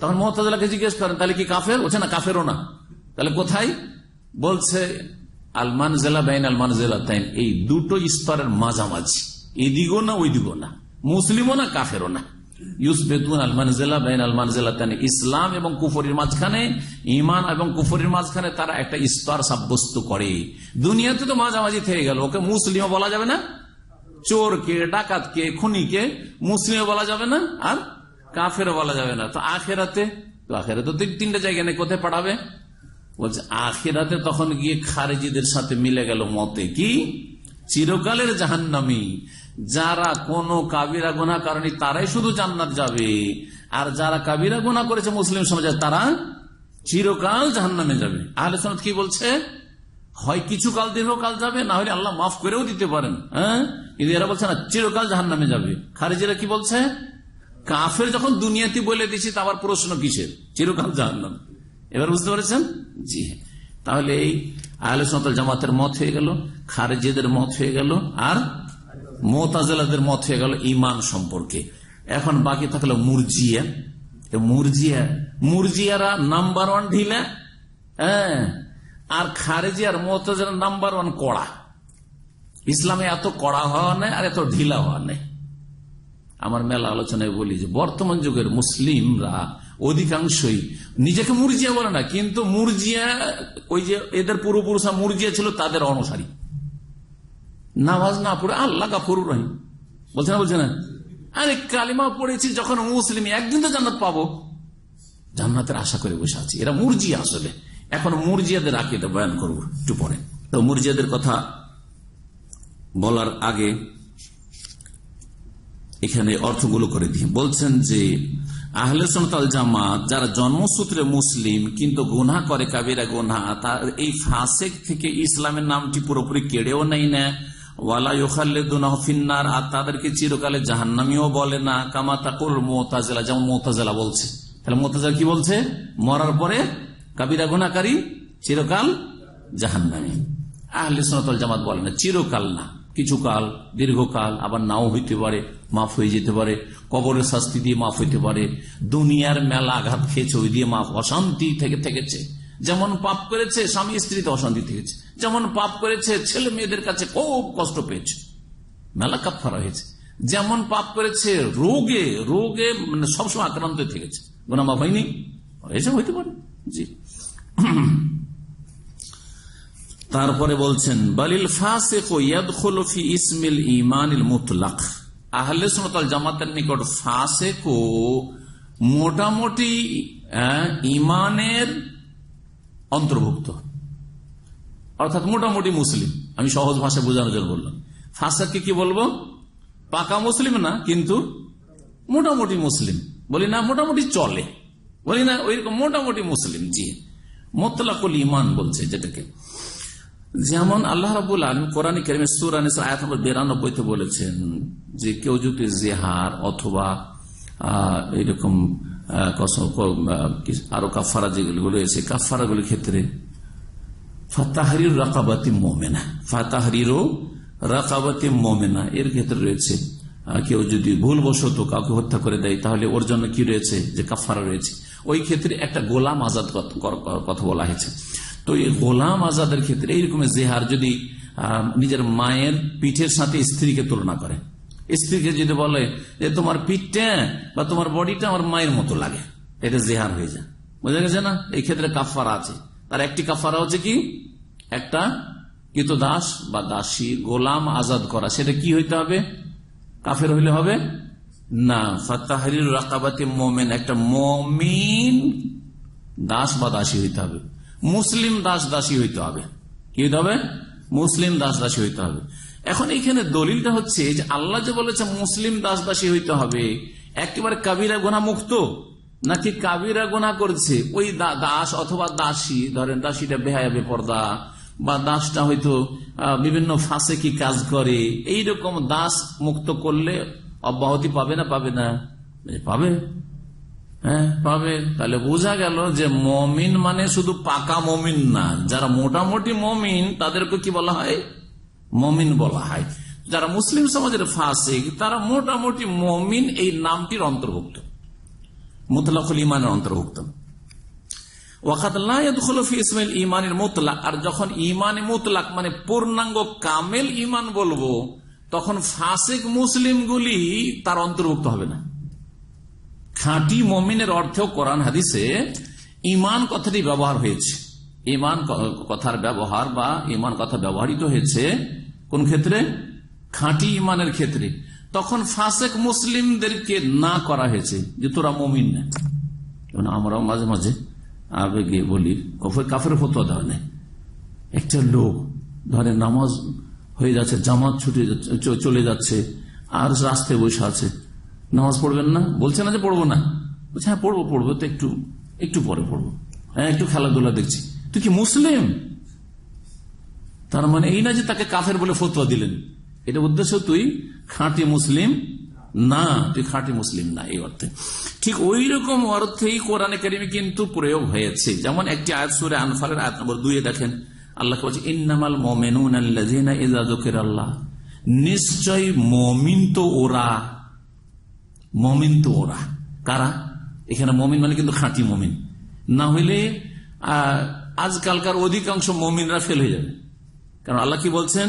তখন মোহতাজাকে জিজ্ঞেস করেন তাহলে কি কাফের বলছে না কাফেরও না তাহলে কোথায় বলছে আলমান জেলা বাইন আলমান জেলা তাইন এই দুটো স্তরের মাঝামাঝি এদিকও না ওই দিগো না মুসলিমও না কাফেরও না ইসলাম এবং কুফরির মাঝখানে ইমান এবং কুফরির মাঝখানে তারা একটা স্তর সাব্যস্ত করে দুনিয়াতে তো মাঝামাঝি থেকে গেল ওকে বলা যাবে না বলা যাবে না আর কাফের বলা যাবে না তো আখেরাতে আখেরাতে তিনটা জায়গা নেই কোথায় পাঠাবে বলছে আখেরাতে তখন গিয়ে খারেজিদের সাথে মিলে গেল মতে কি চিরকালের জাহান্নামী যারা কোন কাবিরা গোনা কারণে তারাই শুধু জান্নাত যাবে আর যারা কাবিরা গোনা করেছে মুসলিম সমাজে তারা চিরকাল জাহান্নামে যাবে আহলে সনদ কি বলছে হয় কিছু কাল দীর্ঘকাল যাবে না হলে আল্লাহ মাফ করেও দিতে পারেন হ্যাঁ কিন্তু এরা বলছে না চিরকাল জাহান নামে যাবে খারিজিরা কি বলছে কাফের যখন দুনিয়াতে বলে দিচ্ছি তা আবার প্রশ্ন কিসের চিরকাল জাহান নামে এবার বুঝতে পেরেছেন জি হ্যাঁ তাহলে এই আহলে সন্তাল জামাতের মত হয়ে গেল খারিজেদের মত হয়ে গেল আর মোতাজেলাদের মত হয়ে গেল ইমান সম্পর্কে এখন বাকি থাকলো মুরজিয়া মুরজিয়া মুরজিয়ারা নাম্বার ওয়ান ঢিলা হ্যাঁ আর খারেজিয়ার মোতাজেলা নাম্বার ওয়ান কড়া ইসলামে এত কড়া হওয়া নেই আর এত ঢিলা হওয়া নেই আমার মেলা আলোচনায় বলি যে বর্তমান যুগের মুসলিমরা অধিকাংশই নিজেকে মুরজিয়া বলে না কিন্তু মুরজিয়া ওই যে এদের পূর্বপুরুষরা মুরজিয়া ছিল তাদের অনুসারী নামাজ না পড়ে আল্লাহ গাফুর রহিম বলছে না বলছে না আরে কালিমা পড়েছি যখন মুসলিম একদিন তো জান্নাত পাবো জান্নাতের আশা করে বসে আছি এরা মুরজি আসলে এখন মুরজিয়াদের আকিদা বয়ান করবো একটু পরে তো মুরজিয়াদের কথা বলার আগে এখানে অর্থগুলো করে দিই বলছেন যে আহলে সন্তাল জামাত যারা জন্মসূত্রে মুসলিম কিন্তু গোনা করে কাবিরা গোনা তার এই ফাঁসেক থেকে ইসলামের নামটি পুরোপুরি কেড়েও নেই না ওয়ালা ইউখাল্লিদুনা আর তাদেরকে চিরকালে জাহান্নামিও বলে না কামা তাকুল মোতাজেলা যেমন মোতাজেলা বলছে তাহলে মোতাজেলা কি বলছে মরার পরে কাবিরা গুনাকারী চিরকাল জাহান্নামি আহলে সোনাতল জামাত বলে না চিরকাল না কিছু কাল দীর্ঘকাল আবার নাও হইতে পারে মাফ হয়ে যেতে পারে কবরের শাস্তি দিয়ে মাফ হইতে পারে দুনিয়ার মেলা আঘাত খেয়েছে ওই দিয়ে মাফ অশান্তি থেকে থেকেছে যেমন পাপ করেছে স্বামী স্ত্রীতে অশান্তি থেকেছে যেমন পাপ করেছে ছেলে মেয়েদের কাছে খুব কষ্ট পেয়েছে মেলা কাপড়া হয়েছে যেমন পাপ করেছে রোগে রোগে মানে সবসময় আক্রান্ত থেকেছে গোনামা হয়নি হয়েছে হইতে পারে জি তারপরে বলছেন বালিল ফাসেকিল ইসমিল ইমানিল আহলে সোনাতাল জামাতের নিকট ফাসেকো মোটামুটি ইমানের অন্তর্ভুক্ত অর্থাৎ মোটামুটি মুসলিম আমি সহজ ভাষায় বোঝানোর জন্য বললাম ফাঁসাককে কি বলবো পাকা মুসলিম না কিন্তু মোটামুটি মুসলিম বলি না মোটামুটি চলে বলি না ওইরকম মোটামুটি মুসলিম জি মোতলাকুল ইমান বলছে যেটাকে যেমন আল্লাহ রাবুল আলম কোরআন কেরমে সুরানিস বলেছেন যে কেউ যদি জেহার অথবা এরকম আরো কাফারা যেগুলো রয়েছে কাফারাগুলির ক্ষেত্রে ফাতাহরির রাকাবাতি মোমেনা ফাতাহরিরও রাকাবাতি মোমেনা এর ক্ষেত্রে রয়েছে কেউ যদি ভুলবশত কাউকে হত্যা করে দেয় তাহলে ওর জন্য কি রয়েছে যে কাফারা রয়েছে ওই ক্ষেত্রে একটা গোলাম আজাদ কথা বলা হয়েছে তো এই গোলাম আজাদের ক্ষেত্রে এইরকম জেহার যদি নিজের মায়ের পিঠের সাথে স্ত্রীকে তুলনা করে স্ত্রীকে যদি বলে যে তোমার পিঠটা বা তোমার বডিটা আমার মায়ের মতো লাগে এটা জেহার হয়ে যায় বোঝা গেছে না এই ক্ষেত্রে কাফারা আছে তার একটি কাফারা হচ্ছে কি একটা কিন্তু দাস বা দাসী গোলাম আজাদ করা সেটা কি হইতে হবে কাফের হইলে হবে না ফাতাহারির রাকাবাতি মোমেন একটা মমিন দাস বা দাসী হইতে হবে মুসলিম দাস দাসী হইতে হবে কি হইতে হবে মুসলিম দাস দাসী হইতে হবে এখন এখানে দলিলটা হচ্ছে যে আল্লাহ যে বলেছে মুসলিম দাস দাসী হইতে হবে একেবারে কাবিরা গোনা মুক্ত নাকি কাবিরা গোনা করছে ওই দাস অথবা দাসী ধরেন দাসীটা বেহায় বেপর্দা বা দাসটা হয়তো বিভিন্ন ফাঁসে কি কাজ করে এই রকম দাস মুক্ত করলে অব্যাহতি পাবে না পাবে না পাবে হ্যাঁ পাবে তাহলে বোঝা গেল যে মমিন মানে শুধু পাকা মমিন না যারা মোটামুটি মমিন তাদেরকে কি বলা হয় মমিন বলা হয় যারা মুসলিম সমাজের ফাঁসে তারা মোটামুটি মমিন এই নামটির অন্তর্ভুক্ত মোতলাকুল ইমানের অন্তর্ভুক্ত ইসমাইল ইমানের মোতলাক আর যখন ইমানে মোতলাক মানে পূর্ণাঙ্গ কামেল ইমান বলবো তখন ফাসেক মুসলিমগুলি তার অন্তর্ভুক্ত হবে না খাঁটি মমিনের অর্থেও কোরআন হাদিসে ইমান কথাটি ব্যবহার হয়েছে ইমান কথার ব্যবহার বা ইমান কথা ব্যবহৃত হয়েছে কোন ক্ষেত্রে খাঁটি ইমানের ক্ষেত্রে তখন ফাসেক মুসলিমদেরকে না করা হয়েছে যে তোরা মমিন না আমরাও মাঝে মাঝে আবেগে বলি কাফের ফতোয়া দেওয়া নেই একটা লোক ধরে নামাজ হয়ে যাচ্ছে জামাত ছুটে চলে যাচ্ছে আর রাস্তায় বসে আছে নামাজ পড়বেন না বলছে না যে পড়বো না বলছে হ্যাঁ পড়বো পড়বো তো একটু একটু পরে পড়বো হ্যাঁ একটু খেলাধুলা দেখছি তুই কি মুসলিম তার মানে এই না যে তাকে কাফের বলে ফতোয়া দিলেন এটা উদ্দেশ্য তুই খাঁটি মুসলিম না তুই খাঁটি মুসলিম না এই অর্থে ঠিক ওই রকম অর্থেই কোরআনে একাডেমি কিন্তু প্রয়োগ হয়েছে যেমন একটি আয়াত সুরে আনফারের আয়াত নম্বর দুই দেখেন আল্লাহ বলছে ইন্নামাল মোমেন আল্লাহ নিশ্চয় মমিন তো ওরা মমিন তো ওরা কারা এখানে মমিন মানে কিন্তু খাঁটি মমিন না হইলে আজকালকার অধিকাংশ মমিনরা ফেল হয়ে যাবে কারণ আল্লাহ কি বলছেন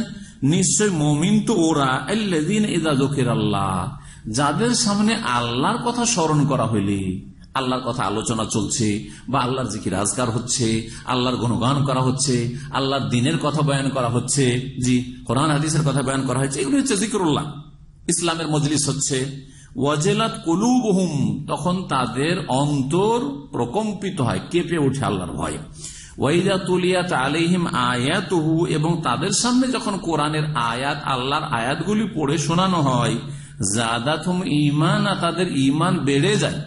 নিশ্চয় মমিন তো ওরা এদা জকির আল্লাহ যাদের সামনে আল্লাহর কথা স্মরণ করা হইলে আল্লাহর কথা আলোচনা চলছে বা আল্লাহর কি রাজগার হচ্ছে আল্লাহর গুণগান করা হচ্ছে আল্লাহর দিনের কথা বয়ান করা হচ্ছে জি কোরআন হাদিসের কথা বয়ান করা হয়েছে এগুলো হচ্ছে জিকরুল্লাহ ইসলামের মজলিস হচ্ছে ওয়াজেলাত কলুবহুম তখন তাদের অন্তর প্রকম্পিত হয় কেঁপে ওঠে আল্লাহর ভয় ওয়াইদা তুলিয়াত আলিহিম আয়াতহু এবং তাদের সামনে যখন কোরআনের আয়াত আল্লাহর আয়াতগুলি পড়ে শোনানো হয় জাদাথুম ইমান তাদের ইমান বেড়ে যায়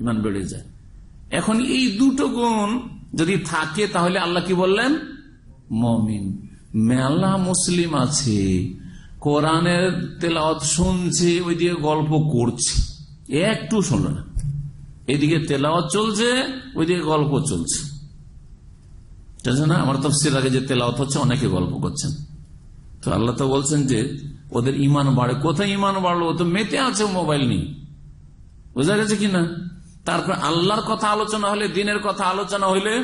ইমান বেড়ে যায় এখন এই দুটো গুণ যদি থাকে তাহলে আল্লাহ কি বললেন মমিন মেলা মুসলিম আছে কোরআনের তেল শুনছে ওইদিকে গল্প করছে একটু শোনো না এদিকে তেলাওয়াত চলছে ওইদিকে গল্প চলছে ঠিক আমার তফসির আগে যে তেলাওত হচ্ছে অনেকে গল্প করছেন তো আল্লাহ তো বলছেন যে ওদের ইমান বাড়ে কোথায় ইমান বাড়লো ও তো মেতে আছে মোবাইল নিয়ে বোঝা গেছে কিনা তারপর আল্লাহর কথা আলোচনা হলে দিনের কথা আলোচনা হলে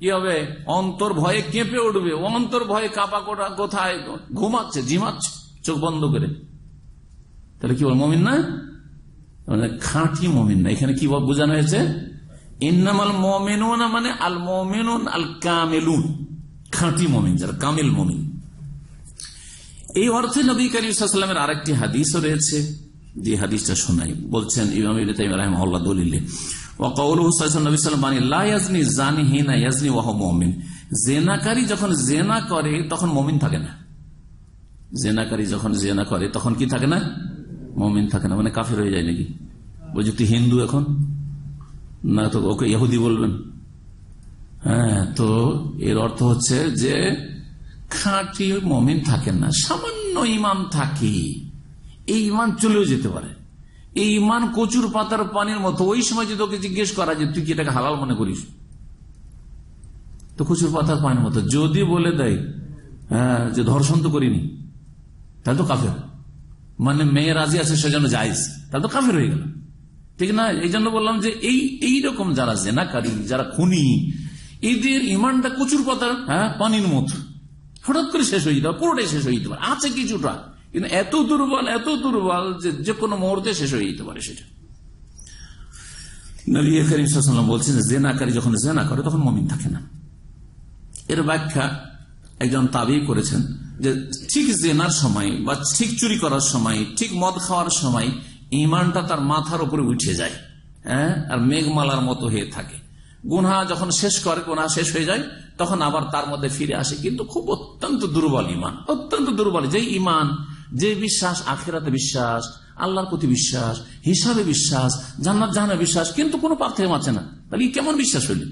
কি হবে অন্তর ভয়ে কেঁপে উঠবে অন্তর ভয়ে কাপা কোটা কোথায় ঘুমাচ্ছে জিমাচ্ছে চোখ বন্ধ করে তাহলে কি বল মমিন না মানে খাঁটি মমিন না এখানে কি বোঝানো হয়েছে ইন্নামাল মমেন মানে আল মমিনুন আল কামেলুন খাঁটি মমিন যারা কামেল মমিন এই অর্থে নবী করিমের আরেকটি হাদিসও রয়েছে যে হাদিসটা শোনাই বলছেন ইমাম রহমা দলিলে জেনাকারী যখন জেনা করে তখন মমিন থাকে না জেনাকারী যখন জেনা করে তখন কি থাকে না মমিন থাকে না মানে কাফের হয়ে যায় নাকি বলছি তুই হিন্দু এখন না তো ওকে ইহুদি বলবেন হ্যাঁ তো এর অর্থ হচ্ছে যে খাঁটি মমিন থাকেন না সামান্য ইমান থাকি এই ইমান চলেও যেতে পারে এই ইমান কচুর পাতার পানির মতো ওই সময় যদি ওকে জিজ্ঞেস করা যে তুই কি এটাকে হালাল মনে করিস তো কচুর পাতার পানির মতো যদি বলে দেয় হ্যাঁ, যে ধর্ষণ তো করিনি তাহলে তো কাফের মানে মেয়ে রাজি আছে সেজন্য যাইস তাহলে তো কাফের হয়ে গেল ঠিক না এই জন্য বললাম যে এই এইরকম যারা জেনাকারী যারা খুনি এদের ইমানটা কচুর পাতার হ্যাঁ পানির মতো হঠাৎ করে শেষ হয়ে যেতে পারে পুরোটাই শেষ হয়ে যেতে পারে আছে কিছুটা কিন্তু এত দুর্বল এত দুর্বল যে যে কোনো মুহূর্তে শেষ হয়ে যেতে পারে সেটা সাল্লাম বলছেন যখন জেনা করে তখন থাকে না এর ব্যাখ্যা একজন তাবি করেছেন যে ঠিক জেনার সময় বা ঠিক চুরি করার সময় ঠিক মদ খাওয়ার সময় ইমানটা তার মাথার উপরে উঠে যায় হ্যাঁ আর মেঘমালার মতো হয়ে থাকে গুনহা যখন শেষ করে গুনা শেষ হয়ে যায় তখন আবার তার মধ্যে ফিরে আসে কিন্তু খুব অত্যন্ত দুর্বল ইমান অত্যন্ত দুর্বল যে ইমান যে বিশ্বাস আখেরাতে বিশ্বাস আল্লাহর প্রতি বিশ্বাস হিসাবে বিশ্বাস জান্নাত জাহানা বিশ্বাস কিন্তু কোনো পার্থক্য আছে না তাহলে কেমন বিশ্বাস হইল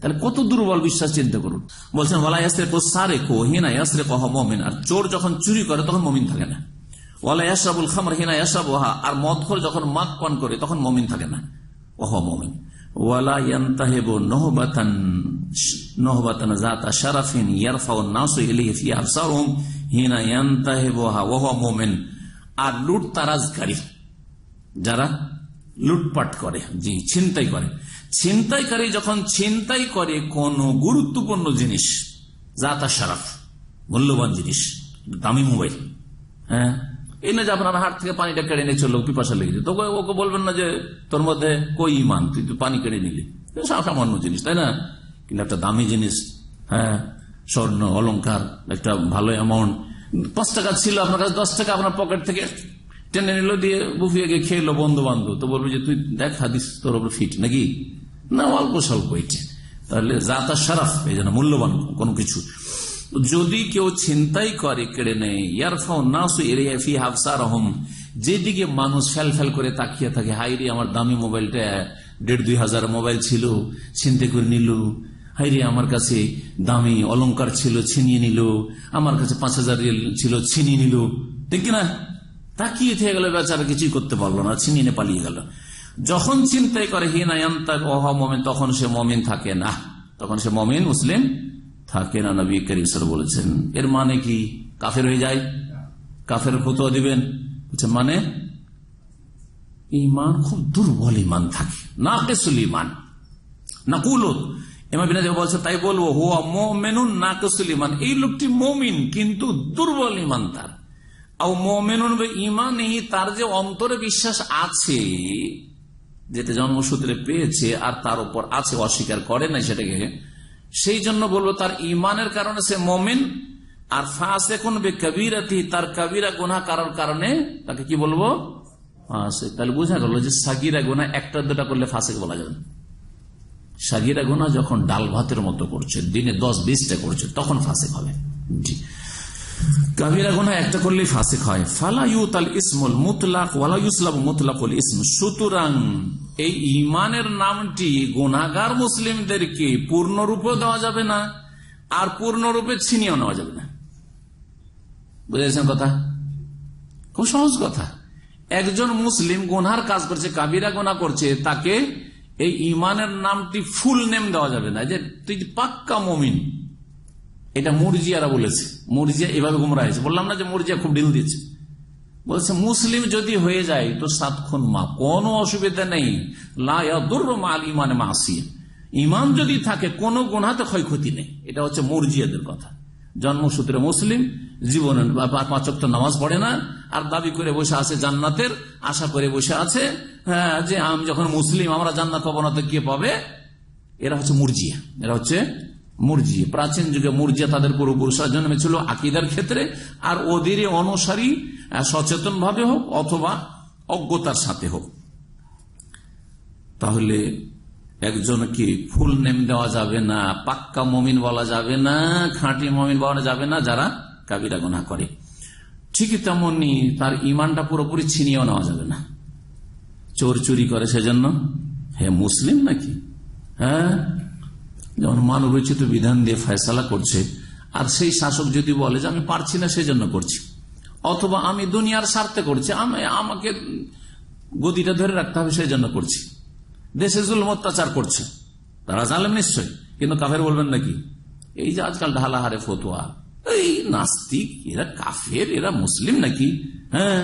তাহলে কত দুর্বল বিশ্বাস চিন্তা করুন বলছেন ভালাই ইয়াস্তে কো সারে কো হিনাই ইয়াস্তে কহ মমিন আর চোর যখন চুরি করে তখন মমিন থাকে না ওয়ালা ইয়াসাবুল খামর হিনা ইয়াসাবুহা আর মদখর যখন মদ পান করে তখন মমিন থাকে না ওহ ওয়ালা আর যারা লুটপাট করে জি ছিনতাই করে ছিনতাইকারী যখন ছিনতাই করে কোন গুরুত্বপূর্ণ জিনিস জাতা শারাফ মূল্যবান জিনিস দামি মোবাইল হ্যাঁ এনে যে আপনার হাট থেকে পানিটা কেড়ে নিয়ে চললো পিপাসা লেগেছে তো ওকে বলবেন না যে তোর মধ্যে কই ইমান তুই পানি কেড়ে নিলি সামান্য জিনিস তাই না কিন্তু একটা দামি জিনিস হ্যাঁ স্বর্ণ অলংকার একটা ভালো অ্যামাউন্ট পাঁচ টাকা ছিল আপনার কাছে দশ টাকা আপনার পকেট থেকে টেনে নিল দিয়ে বুফিয়ে গিয়ে খেয়ে বন্ধু বান্ধব তো বলবে যে তুই দেখ হাদিস তোর ওপর ফিট নাকি না অল্প স্বল্প এটা তাহলে তার সারাফ এই যেন মূল্যবান কোনো কিছু যদি কেউ ছিনতাই করে কেড়ে নেয় হাফসা রহম যেদিকে মানুষ ফেল ফেল করে তাকিয়ে থাকে হাইরে আমার দামি মোবাইলটা দেড় দুই হাজার মোবাইল ছিল ছিনতে করে নিল হাইরে আমার কাছে দামি অলংকার ছিল ছিনিয়ে নিল আমার কাছে পাঁচ হাজার ছিল ছিনিয়ে নিল ঠিক না তাকিয়ে থেকে গেল বেচারা কিছুই করতে পারলো না ছিনিয়ে পালিয়ে গেল যখন চিন্তাই করে হিনায়ন তখন সে মমিন থাকে না তখন সে মমিন মুসলিম থাকে না নবী করিম সাল বলেছেন এর মানে কি কাফের হয়ে যায় কাফের ফতুয়া দিবেন বলছে মানে ইমান খুব দুর্বল ইমান থাকে না কেসুল ইমান না কুলত বলছে তাই বলবো হুয়া মেনুন না কেসুল ইমান এই লোকটি মমিন কিন্তু দুর্বল ইমান তার ইমান তার যে অন্তরে বিশ্বাস আছে যেটা জন্মসূত্রে পেয়েছে আর তার উপর আছে অস্বীকার করে না সেটাকে সেই জন্য বলবো তার ইমানের কারণে সে মমিন আর ফাঁসে কোন কবিরাতি তার কবিরা গোনা কারোর কারণে তাকে কি বলবো তাহলে বোঝা গেল যে সাগিরা গোনা একটা দুটা করলে ফাঁসে বলা যাবে সাগিরা গোনা যখন ডাল ভাতের মতো করছে দিনে দশ বিশটা করছে তখন ফাঁসে হবে জি কাবিরা গোনা একটা করলেই ফাঁসে হয় ফালা ইউতাল ইসমুল মুতলাক ওয়ালা ইউসলাম মুতলাকুল ইসম সুতরাং এই ইমানের নামটি গোনাগার মুসলিমদেরকে পূর্ণরূপে দেওয়া যাবে না আর পূর্ণরূপে ছিনিয়েও নেওয়া যাবে না বুঝেছেন কথা খুব সহজ কথা একজন মুসলিম গোনার কাজ করছে কাবিরা গোনা করছে তাকে এই ইমানের নামটি ফুল নেম দেওয়া যাবে না যে তুই পাক্কা মমিন এটা মুরজিয়ারা বলেছে মুরজিয়া এভাবে গুমরা হয়েছে বললাম না যে মুরজিয়া খুব ডিল দিচ্ছে বলছে মুসলিম যদি হয়ে যায় তো সাতক্ষণ মা কোনো অসুবিধা নেই লাইমান মাসিয়া ইমান যদি থাকে কোনো গুণাতে ক্ষয়ক্ষতি নেই এটা হচ্ছে মর্জিয়াদের কথা জন্মসূত্রে মুসলিম জীবন পাঁচক তো নামাজ পড়ে না আর দাবি করে বসে আছে জান্নাতের আশা করে বসে আছে হ্যাঁ যে আমি যখন মুসলিম আমরা জান্নাত পাবো না তো কে পাবে এরা হচ্ছে মুরজিয়া এরা হচ্ছে মুরজি প্রাচীন যুগে মুরজিয়া তাদের পূর্বপুরুষরা জন্মেছিল আকিদার ক্ষেত্রে আর ওদের অনুসারী সচেতন ভাবে হোক অথবা অজ্ঞতার সাথে হোক তাহলে একজনকে ফুল নেম দেওয়া যাবে না পাক্কা মমিন বলা যাবে না খাঁটি মমিন বলা যাবে না যারা কাবিরা গোনা করে ঠিক তেমনি তার ইমানটা পুরোপুরি ছিনিয়েও নেওয়া যাবে না চোর চুরি করে সেজন্য হ্যাঁ মুসলিম নাকি হ্যাঁ যেমন মানবচিত বিধান দিয়ে ফেসলা করছে আর সেই শাসক যদি বলে যে আমি পারছি না সেই জন্য করছি অথবা আমি দুনিয়ার স্বার্থে করছি আমি আমাকে গদিটা ধরে রাখতে হবে সেই জন্য করছি দেশে জুলম অত্যাচার করছে তারা জানলেন নিশ্চয় কিন্তু কাফের বলবেন নাকি এই যে আজকাল ঢালাহারে ফতোয়া এই নাস্তিক এরা কাফের এরা মুসলিম নাকি হ্যাঁ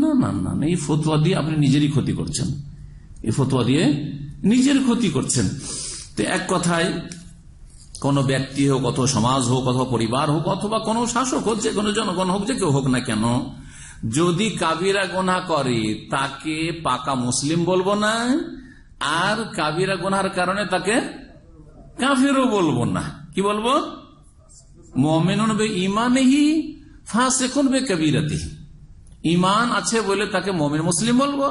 না না না এই ফতুয়া দিয়ে আপনি নিজেরই ক্ষতি করছেন এই ফতোয়া দিয়ে নিজের ক্ষতি করছেন তো এক কথায় কোনো ব্যক্তি হোক অথবা সমাজ হোক অথবা পরিবার হোক অথবা কোনো শাসক হোক যে কোনো জনগণ হোক যে কেউ হোক না কেন যদি কাবিরা গোনা করে তাকে পাকা মুসলিম বলবো না আর কাবিরা গোনার কারণে তাকে কাফেরও বলবো না কি বলবো মমিনুন বে ইমানেহি এখন বে কবিরাতেহি ইমান আছে বলে তাকে মমিন মুসলিম বলবো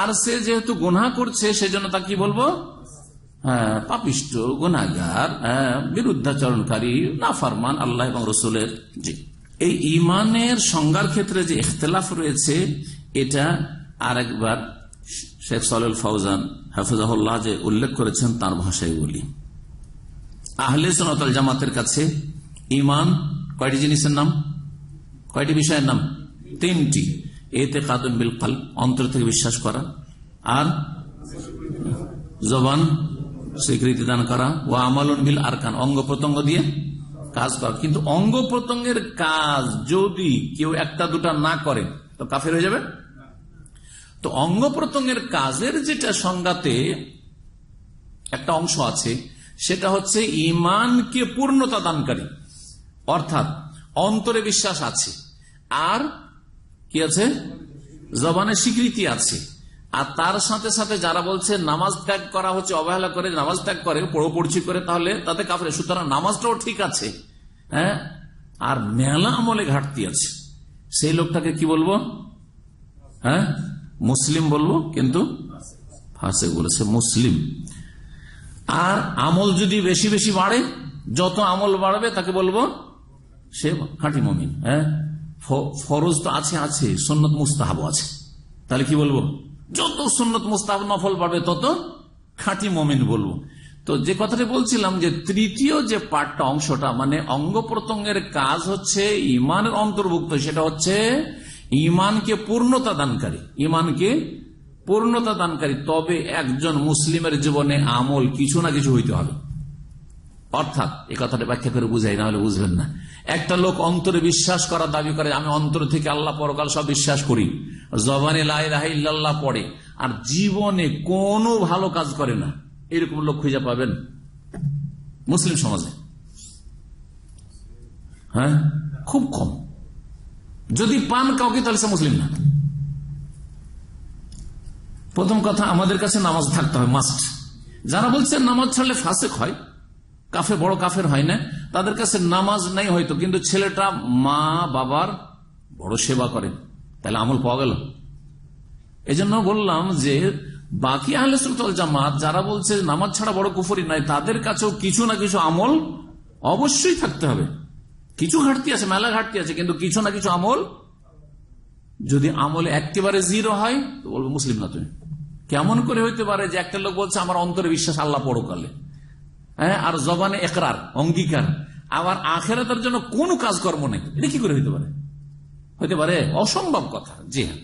আর সে যেহেতু গুনা করছে সেজন্য তাকে কি বলবো হ্যাঁ। হ্যাঁ, পাপিষ্ট গোনাগার হ্যাঁ, বিরুদ্ধাচরণকারী না ফারমান আল্লাহ এবং রসুলের এই ইমানের সংজ্ঞার ক্ষেত্রে যে ইখতলাফ রয়েছে এটা আরেকবার শেখ সালুল ফৌজান হাফিজাহুল্লাহ যে উল্লেখ করেছেন তার ভাষায় বলি আহলে সোনাতাল জামাতের কাছে ইমান কয়টি জিনিসের নাম কয়টি বিষয়ের নাম তিনটি এতে কাদুল বিল কাল অন্তর থেকে বিশ্বাস করা আর জবান স্বীকৃতি দান করা ও মিল আর কান অঙ্গ প্রত্যঙ্গ দিয়ে কাজ করা কিন্তু অঙ্গ প্রত্যঙ্গের কাজ যদি কেউ একটা দুটা না করে তো কাফের হয়ে যাবে তো অঙ্গ প্রত্যঙ্গের কাজের যেটা সংজ্ঞাতে একটা অংশ আছে সেটা হচ্ছে ইমানকে পূর্ণতা দানকারী অর্থাৎ অন্তরে বিশ্বাস আছে আর কি আছে জবানের স্বীকৃতি আছে আর তার সাথে সাথে যারা বলছে নামাজ ত্যাগ করা হচ্ছে অবহেলা করে নামাজ ত্যাগ করে পড়ো পড়ছি করে তাহলে তাতে কাপড়ে সুতরাং নামাজটাও ঠিক আছে হ্যাঁ আর মেলা আমলে ঘাটতি আছে সেই লোকটাকে কি বলবো হ্যাঁ মুসলিম বলবো কিন্তু ফাঁসে বলেছে মুসলিম আর আমল যদি বেশি বেশি বাড়ে যত আমল বাড়বে তাকে বলবো সে খাঁটি মমিন হ্যাঁ ফরজ তো আছে আছে সন্ন্যত মুস্তাহাব আছে তাহলে কি বলবো যত সুন্নত মোস্তাব নফল পাবে তত খাঁটি মমিন বলবো তো যে কথাটি বলছিলাম যে তৃতীয় যে পাঠটা অংশটা মানে অঙ্গ প্রত্যঙ্গের কাজ হচ্ছে ইমানের অন্তর্ভুক্ত সেটা হচ্ছে ইমানকে পূর্ণতা দানকারী ইমানকে পূর্ণতা দানকারী তবে একজন মুসলিমের জীবনে আমল কিছু না কিছু হইতে হবে অর্থাৎ এ কথাটা ব্যাখ্যা করে বুঝাই না হলে বুঝবেন না একটা লোক অন্তরে বিশ্বাস করা দাবি করে আমি অন্তর থেকে আল্লাহ পরকাল সব বিশ্বাস করি জবানে লাহ পড়ে আর জীবনে কোনো ভালো কাজ করে না এরকম লোক খুঁজে পাবেন মুসলিম সমাজে হ্যাঁ খুব কম যদি পান কাউকে তাহলে সে মুসলিম না প্রথম কথা আমাদের কাছে নামাজ থাকতে হয় মাস্ট যারা বলছে নামাজ ছাড়লে ফাঁসেক হয় কাফে বড় কাফের হয় না তাদের কাছে নামাজ নাই হয়তো কিন্তু ছেলেটা মা বাবার বড় সেবা করেন তাহলে আমল পাওয়া গেল এজন্য বললাম যে বাকি আহলে সুলতল জামাত যারা বলছে নামাজ ছাড়া বড় কুফরি নাই তাদের কাছেও কিছু না কিছু আমল অবশ্যই থাকতে হবে কিছু ঘাটতি আছে মেলা ঘাটতি আছে কিন্তু কিছু না কিছু আমল যদি আমল একেবারে জিরো হয় তো বলবো মুসলিম না তুমি কেমন করে হইতে পারে যে একটা লোক বলছে আমার অন্তরে বিশ্বাস আল্লাহ পরকালে হ্যাঁ আর জবানে একরার অঙ্গীকার আবার আখেরাতের জন্য কোন কাজকর্ম নেই এটা কি করে হইতে পারে হইতে পারে অসম্ভব কথা জি হ্যাঁ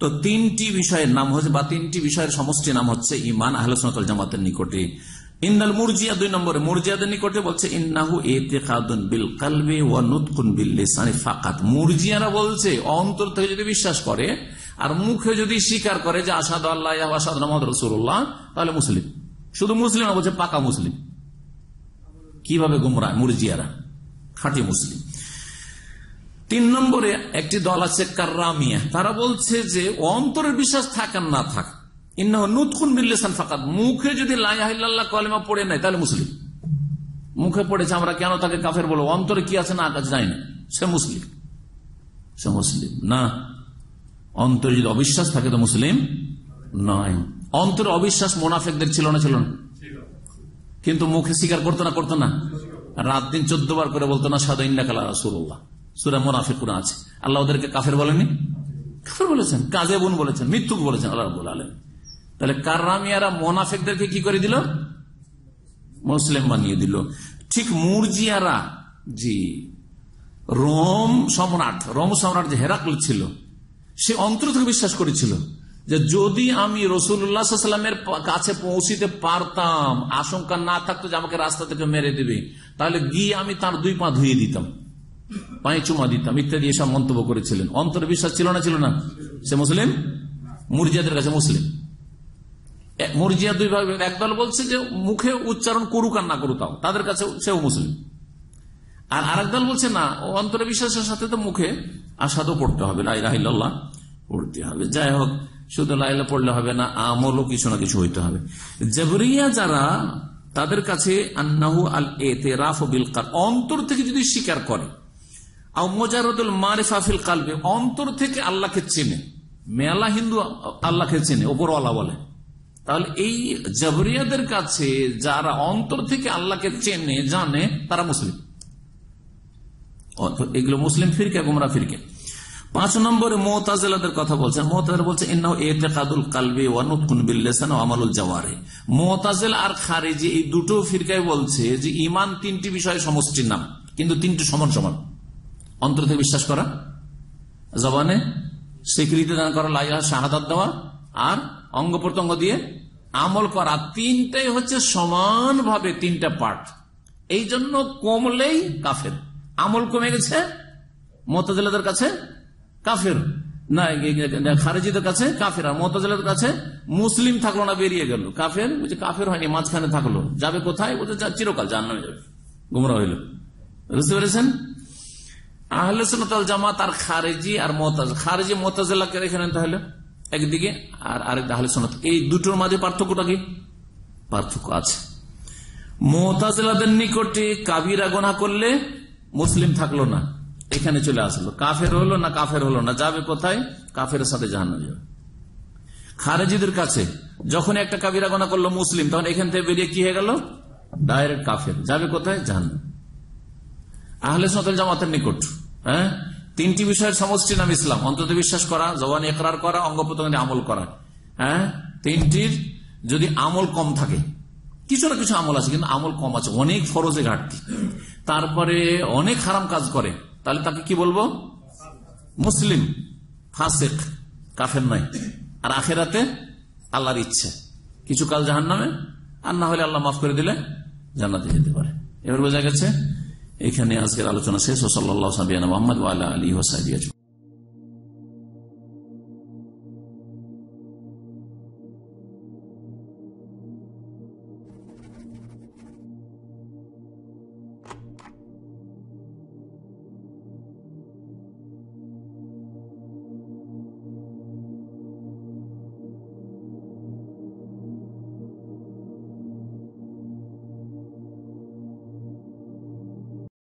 তো তিনটি বিষয়ের নাম হচ্ছে বা তিনটি বিষয়ের সমষ্টি নাম হচ্ছে ইমান আহলসনাতল জামাতের নিকটে ইন্দাল মুরজিয়া দুই নম্বরে মুরজিয়াদের নিকটে বলছে ইন্নাহু খাদুন বিল কালবে ওয়া নুৎকুন বিল্লে সানি ফাকাত মুরজিয়ারা বলছে অন্তর থেকে যদি বিশ্বাস করে আর মুখে যদি স্বীকার করে যে আসাদ আল্লাহ আসাদ রহমদ রসুল্লাহ তাহলে মুসলিম শুধু মুসলিম বলছে পাকা মুসলিম কিভাবে গুমরা মুরজিয়ারা খাঁটি মুসলিম তিন নম্বরে একটি দল আছে কার্রামিয়া তারা বলছে যে অন্তরের বিশ্বাস থাকার না থাক নুৎকুন বিল্লেসান ফাঁকাত মুখে যদি লাইহাল্লাহ কলেমা পড়ে নাই তাহলে মুসলিম মুখে পড়েছে আমরা কেন তাকে কাফের বলবো অন্তরে কি আছে না কাছে জানি না সে মুসলিম সে মুসলিম না অন্তরে যদি অবিশ্বাস থাকে তো মুসলিম নয় অন্তরে অবিশ্বাস মোনাফেকদের ছিল না ছিল না কিন্তু মুখে স্বীকার করতো না করতো না রাত দিন চোদ্দ বার করে বলতো না সাদা ইন্নাকালা সুরুল্লাহ সুরা কোন আছে আল্লাহ ওদেরকে কাফের বলেনি কাফের বলেছেন কাজে বোন বলেছেন মৃত্যুক বলেছেন আল্লাহ রবুল আলম তাহলে কারামিয়ারা মোনাফেকদেরকে কি করে দিল মুসলিম বানিয়ে দিল ঠিক মুরজিয়ারা জি রোম সম্রাট রোম সম্রাট যে হেরাকল ছিল সে অন্তর থেকে বিশ্বাস করেছিল যে যদি আমি রসুল্লাহামের কাছে পৌঁছিতে পারতাম আশঙ্কা না থাকতো যে আমাকে রাস্তা থেকে মেরে দেবে তাহলে গিয়ে আমি তার দুই পা ধুয়ে দিতাম পায়ে চুমা দিতাম ইত্যাদি এসব মন্তব্য করেছিলেন অন্তর বিশ্বাস ছিল না ছিল না সে মুসলিম মুরজিয়াদের কাছে মুসলিম মুরজিয়া দুই ভাবে একদল বলছে যে মুখে উচ্চারণ করুক আর না করুক তাদের কাছে সেও মুসলিম আর আরেক দল বলছে না অন্তর বিশ্বাসের সাথে তো মুখে আসাদও পড়তে হবে রাহ পড়তে হবে যাই হোক শুধু লাইলা পড়লে হবে না আমলও কিছু না কিছু হইতে হবে জবরিয়া যারা তাদের কাছে আন্নাহু আল এতেরাফ বিল কার অন্তর থেকে যদি স্বীকার করে মোজারুল মারিফাফিল কালবে অন্তর থেকে আল্লাহকে চেনে মেলা হিন্দু আল্লাহকে চেনে ওপরওয়ালা বলে তাহলে এই জবরিয়াদের কাছে যারা অন্তর থেকে আল্লাহকে চেনে জানে তারা মুসলিম এগুলো মুসলিম ফিরকে গোমরা ফিরকে পাঁচ নম্বরে মোতাজের কথা বলছেন মোতাজেল বলছে কালবে ওয়ানুকুন বিল্লেসান ও আমালুল জাওয়ারে মোতাজেল আর খারেজি এই দুটো ফিরকায় বলছে যে ইমান তিনটি বিষয় সমষ্টির নাম কিন্তু তিনটি সমান সমান অন্তর থেকে বিশ্বাস করা জবানে স্বীকৃতি দান করা লাইয়া শাহাদ দেওয়া আর অঙ্গ প্রত্যঙ্গ দিয়ে আমল করা তিনটাই হচ্ছে সমানভাবে তিনটা পার্ট এই জন্য কমলেই কাফের আমল কমে গেছে মোতাজেলাদের কাছে কাফের না খারেজিদের কাছে কাফের আর মতাজের কাছে মুসলিম থাকলো না বেরিয়ে গেল কাফের বলছে কাফের হয়নি মাঝখানে থাকলো যাবে কোথায় বলছে চিরকাল জান নামে যাবে গুমরা হইল বুঝতে পেরেছেন আহলে জামাত আর খারেজি আর খারেজি তাহলে একদিকে আর এই দুটোর মাঝে পার্থক্য আছে নিকটে করলে মুসলিম থাকলো না এখানে চলে আসলো কাফের হলো না কাফের হলো না যাবে কোথায় কাফের সাথে জাহান্ন যাবে খারেজিদের কাছে যখন একটা কাবিরা গনা করলো মুসলিম তখন এখান থেকে বেরিয়ে কি হয়ে গেল ডাইরেক্ট কাফের যাবে কোথায় জাহান্ন আহলে সতল জামাতের নিকট হ্যাঁ তিনটি বিষয়ের সমষ্টি নাম ইসলাম অন্তত বিশ্বাস করা জবান একরার করা অঙ্গ আমল করা হ্যাঁ তিনটির যদি আমল কম থাকে কিছু না কিছু আমল আছে কিন্তু আমল কম আছে অনেক ফরজে ঘাটতি তারপরে অনেক হারাম কাজ করে তাহলে তাকে কি বলবো মুসলিম ফাসেক কাফের নয় আর আখেরাতে আল্লাহর ইচ্ছে কিছু কাল জাহান নামে আর না হলে আল্লাহ মাফ করে দিলে জান্নাতে যেতে পারে এবার বোঝা গেছে এখানে আজকের আলোচনা শেষ ও সাল্লাহ মোহাম্মদ আলী ওসাইজ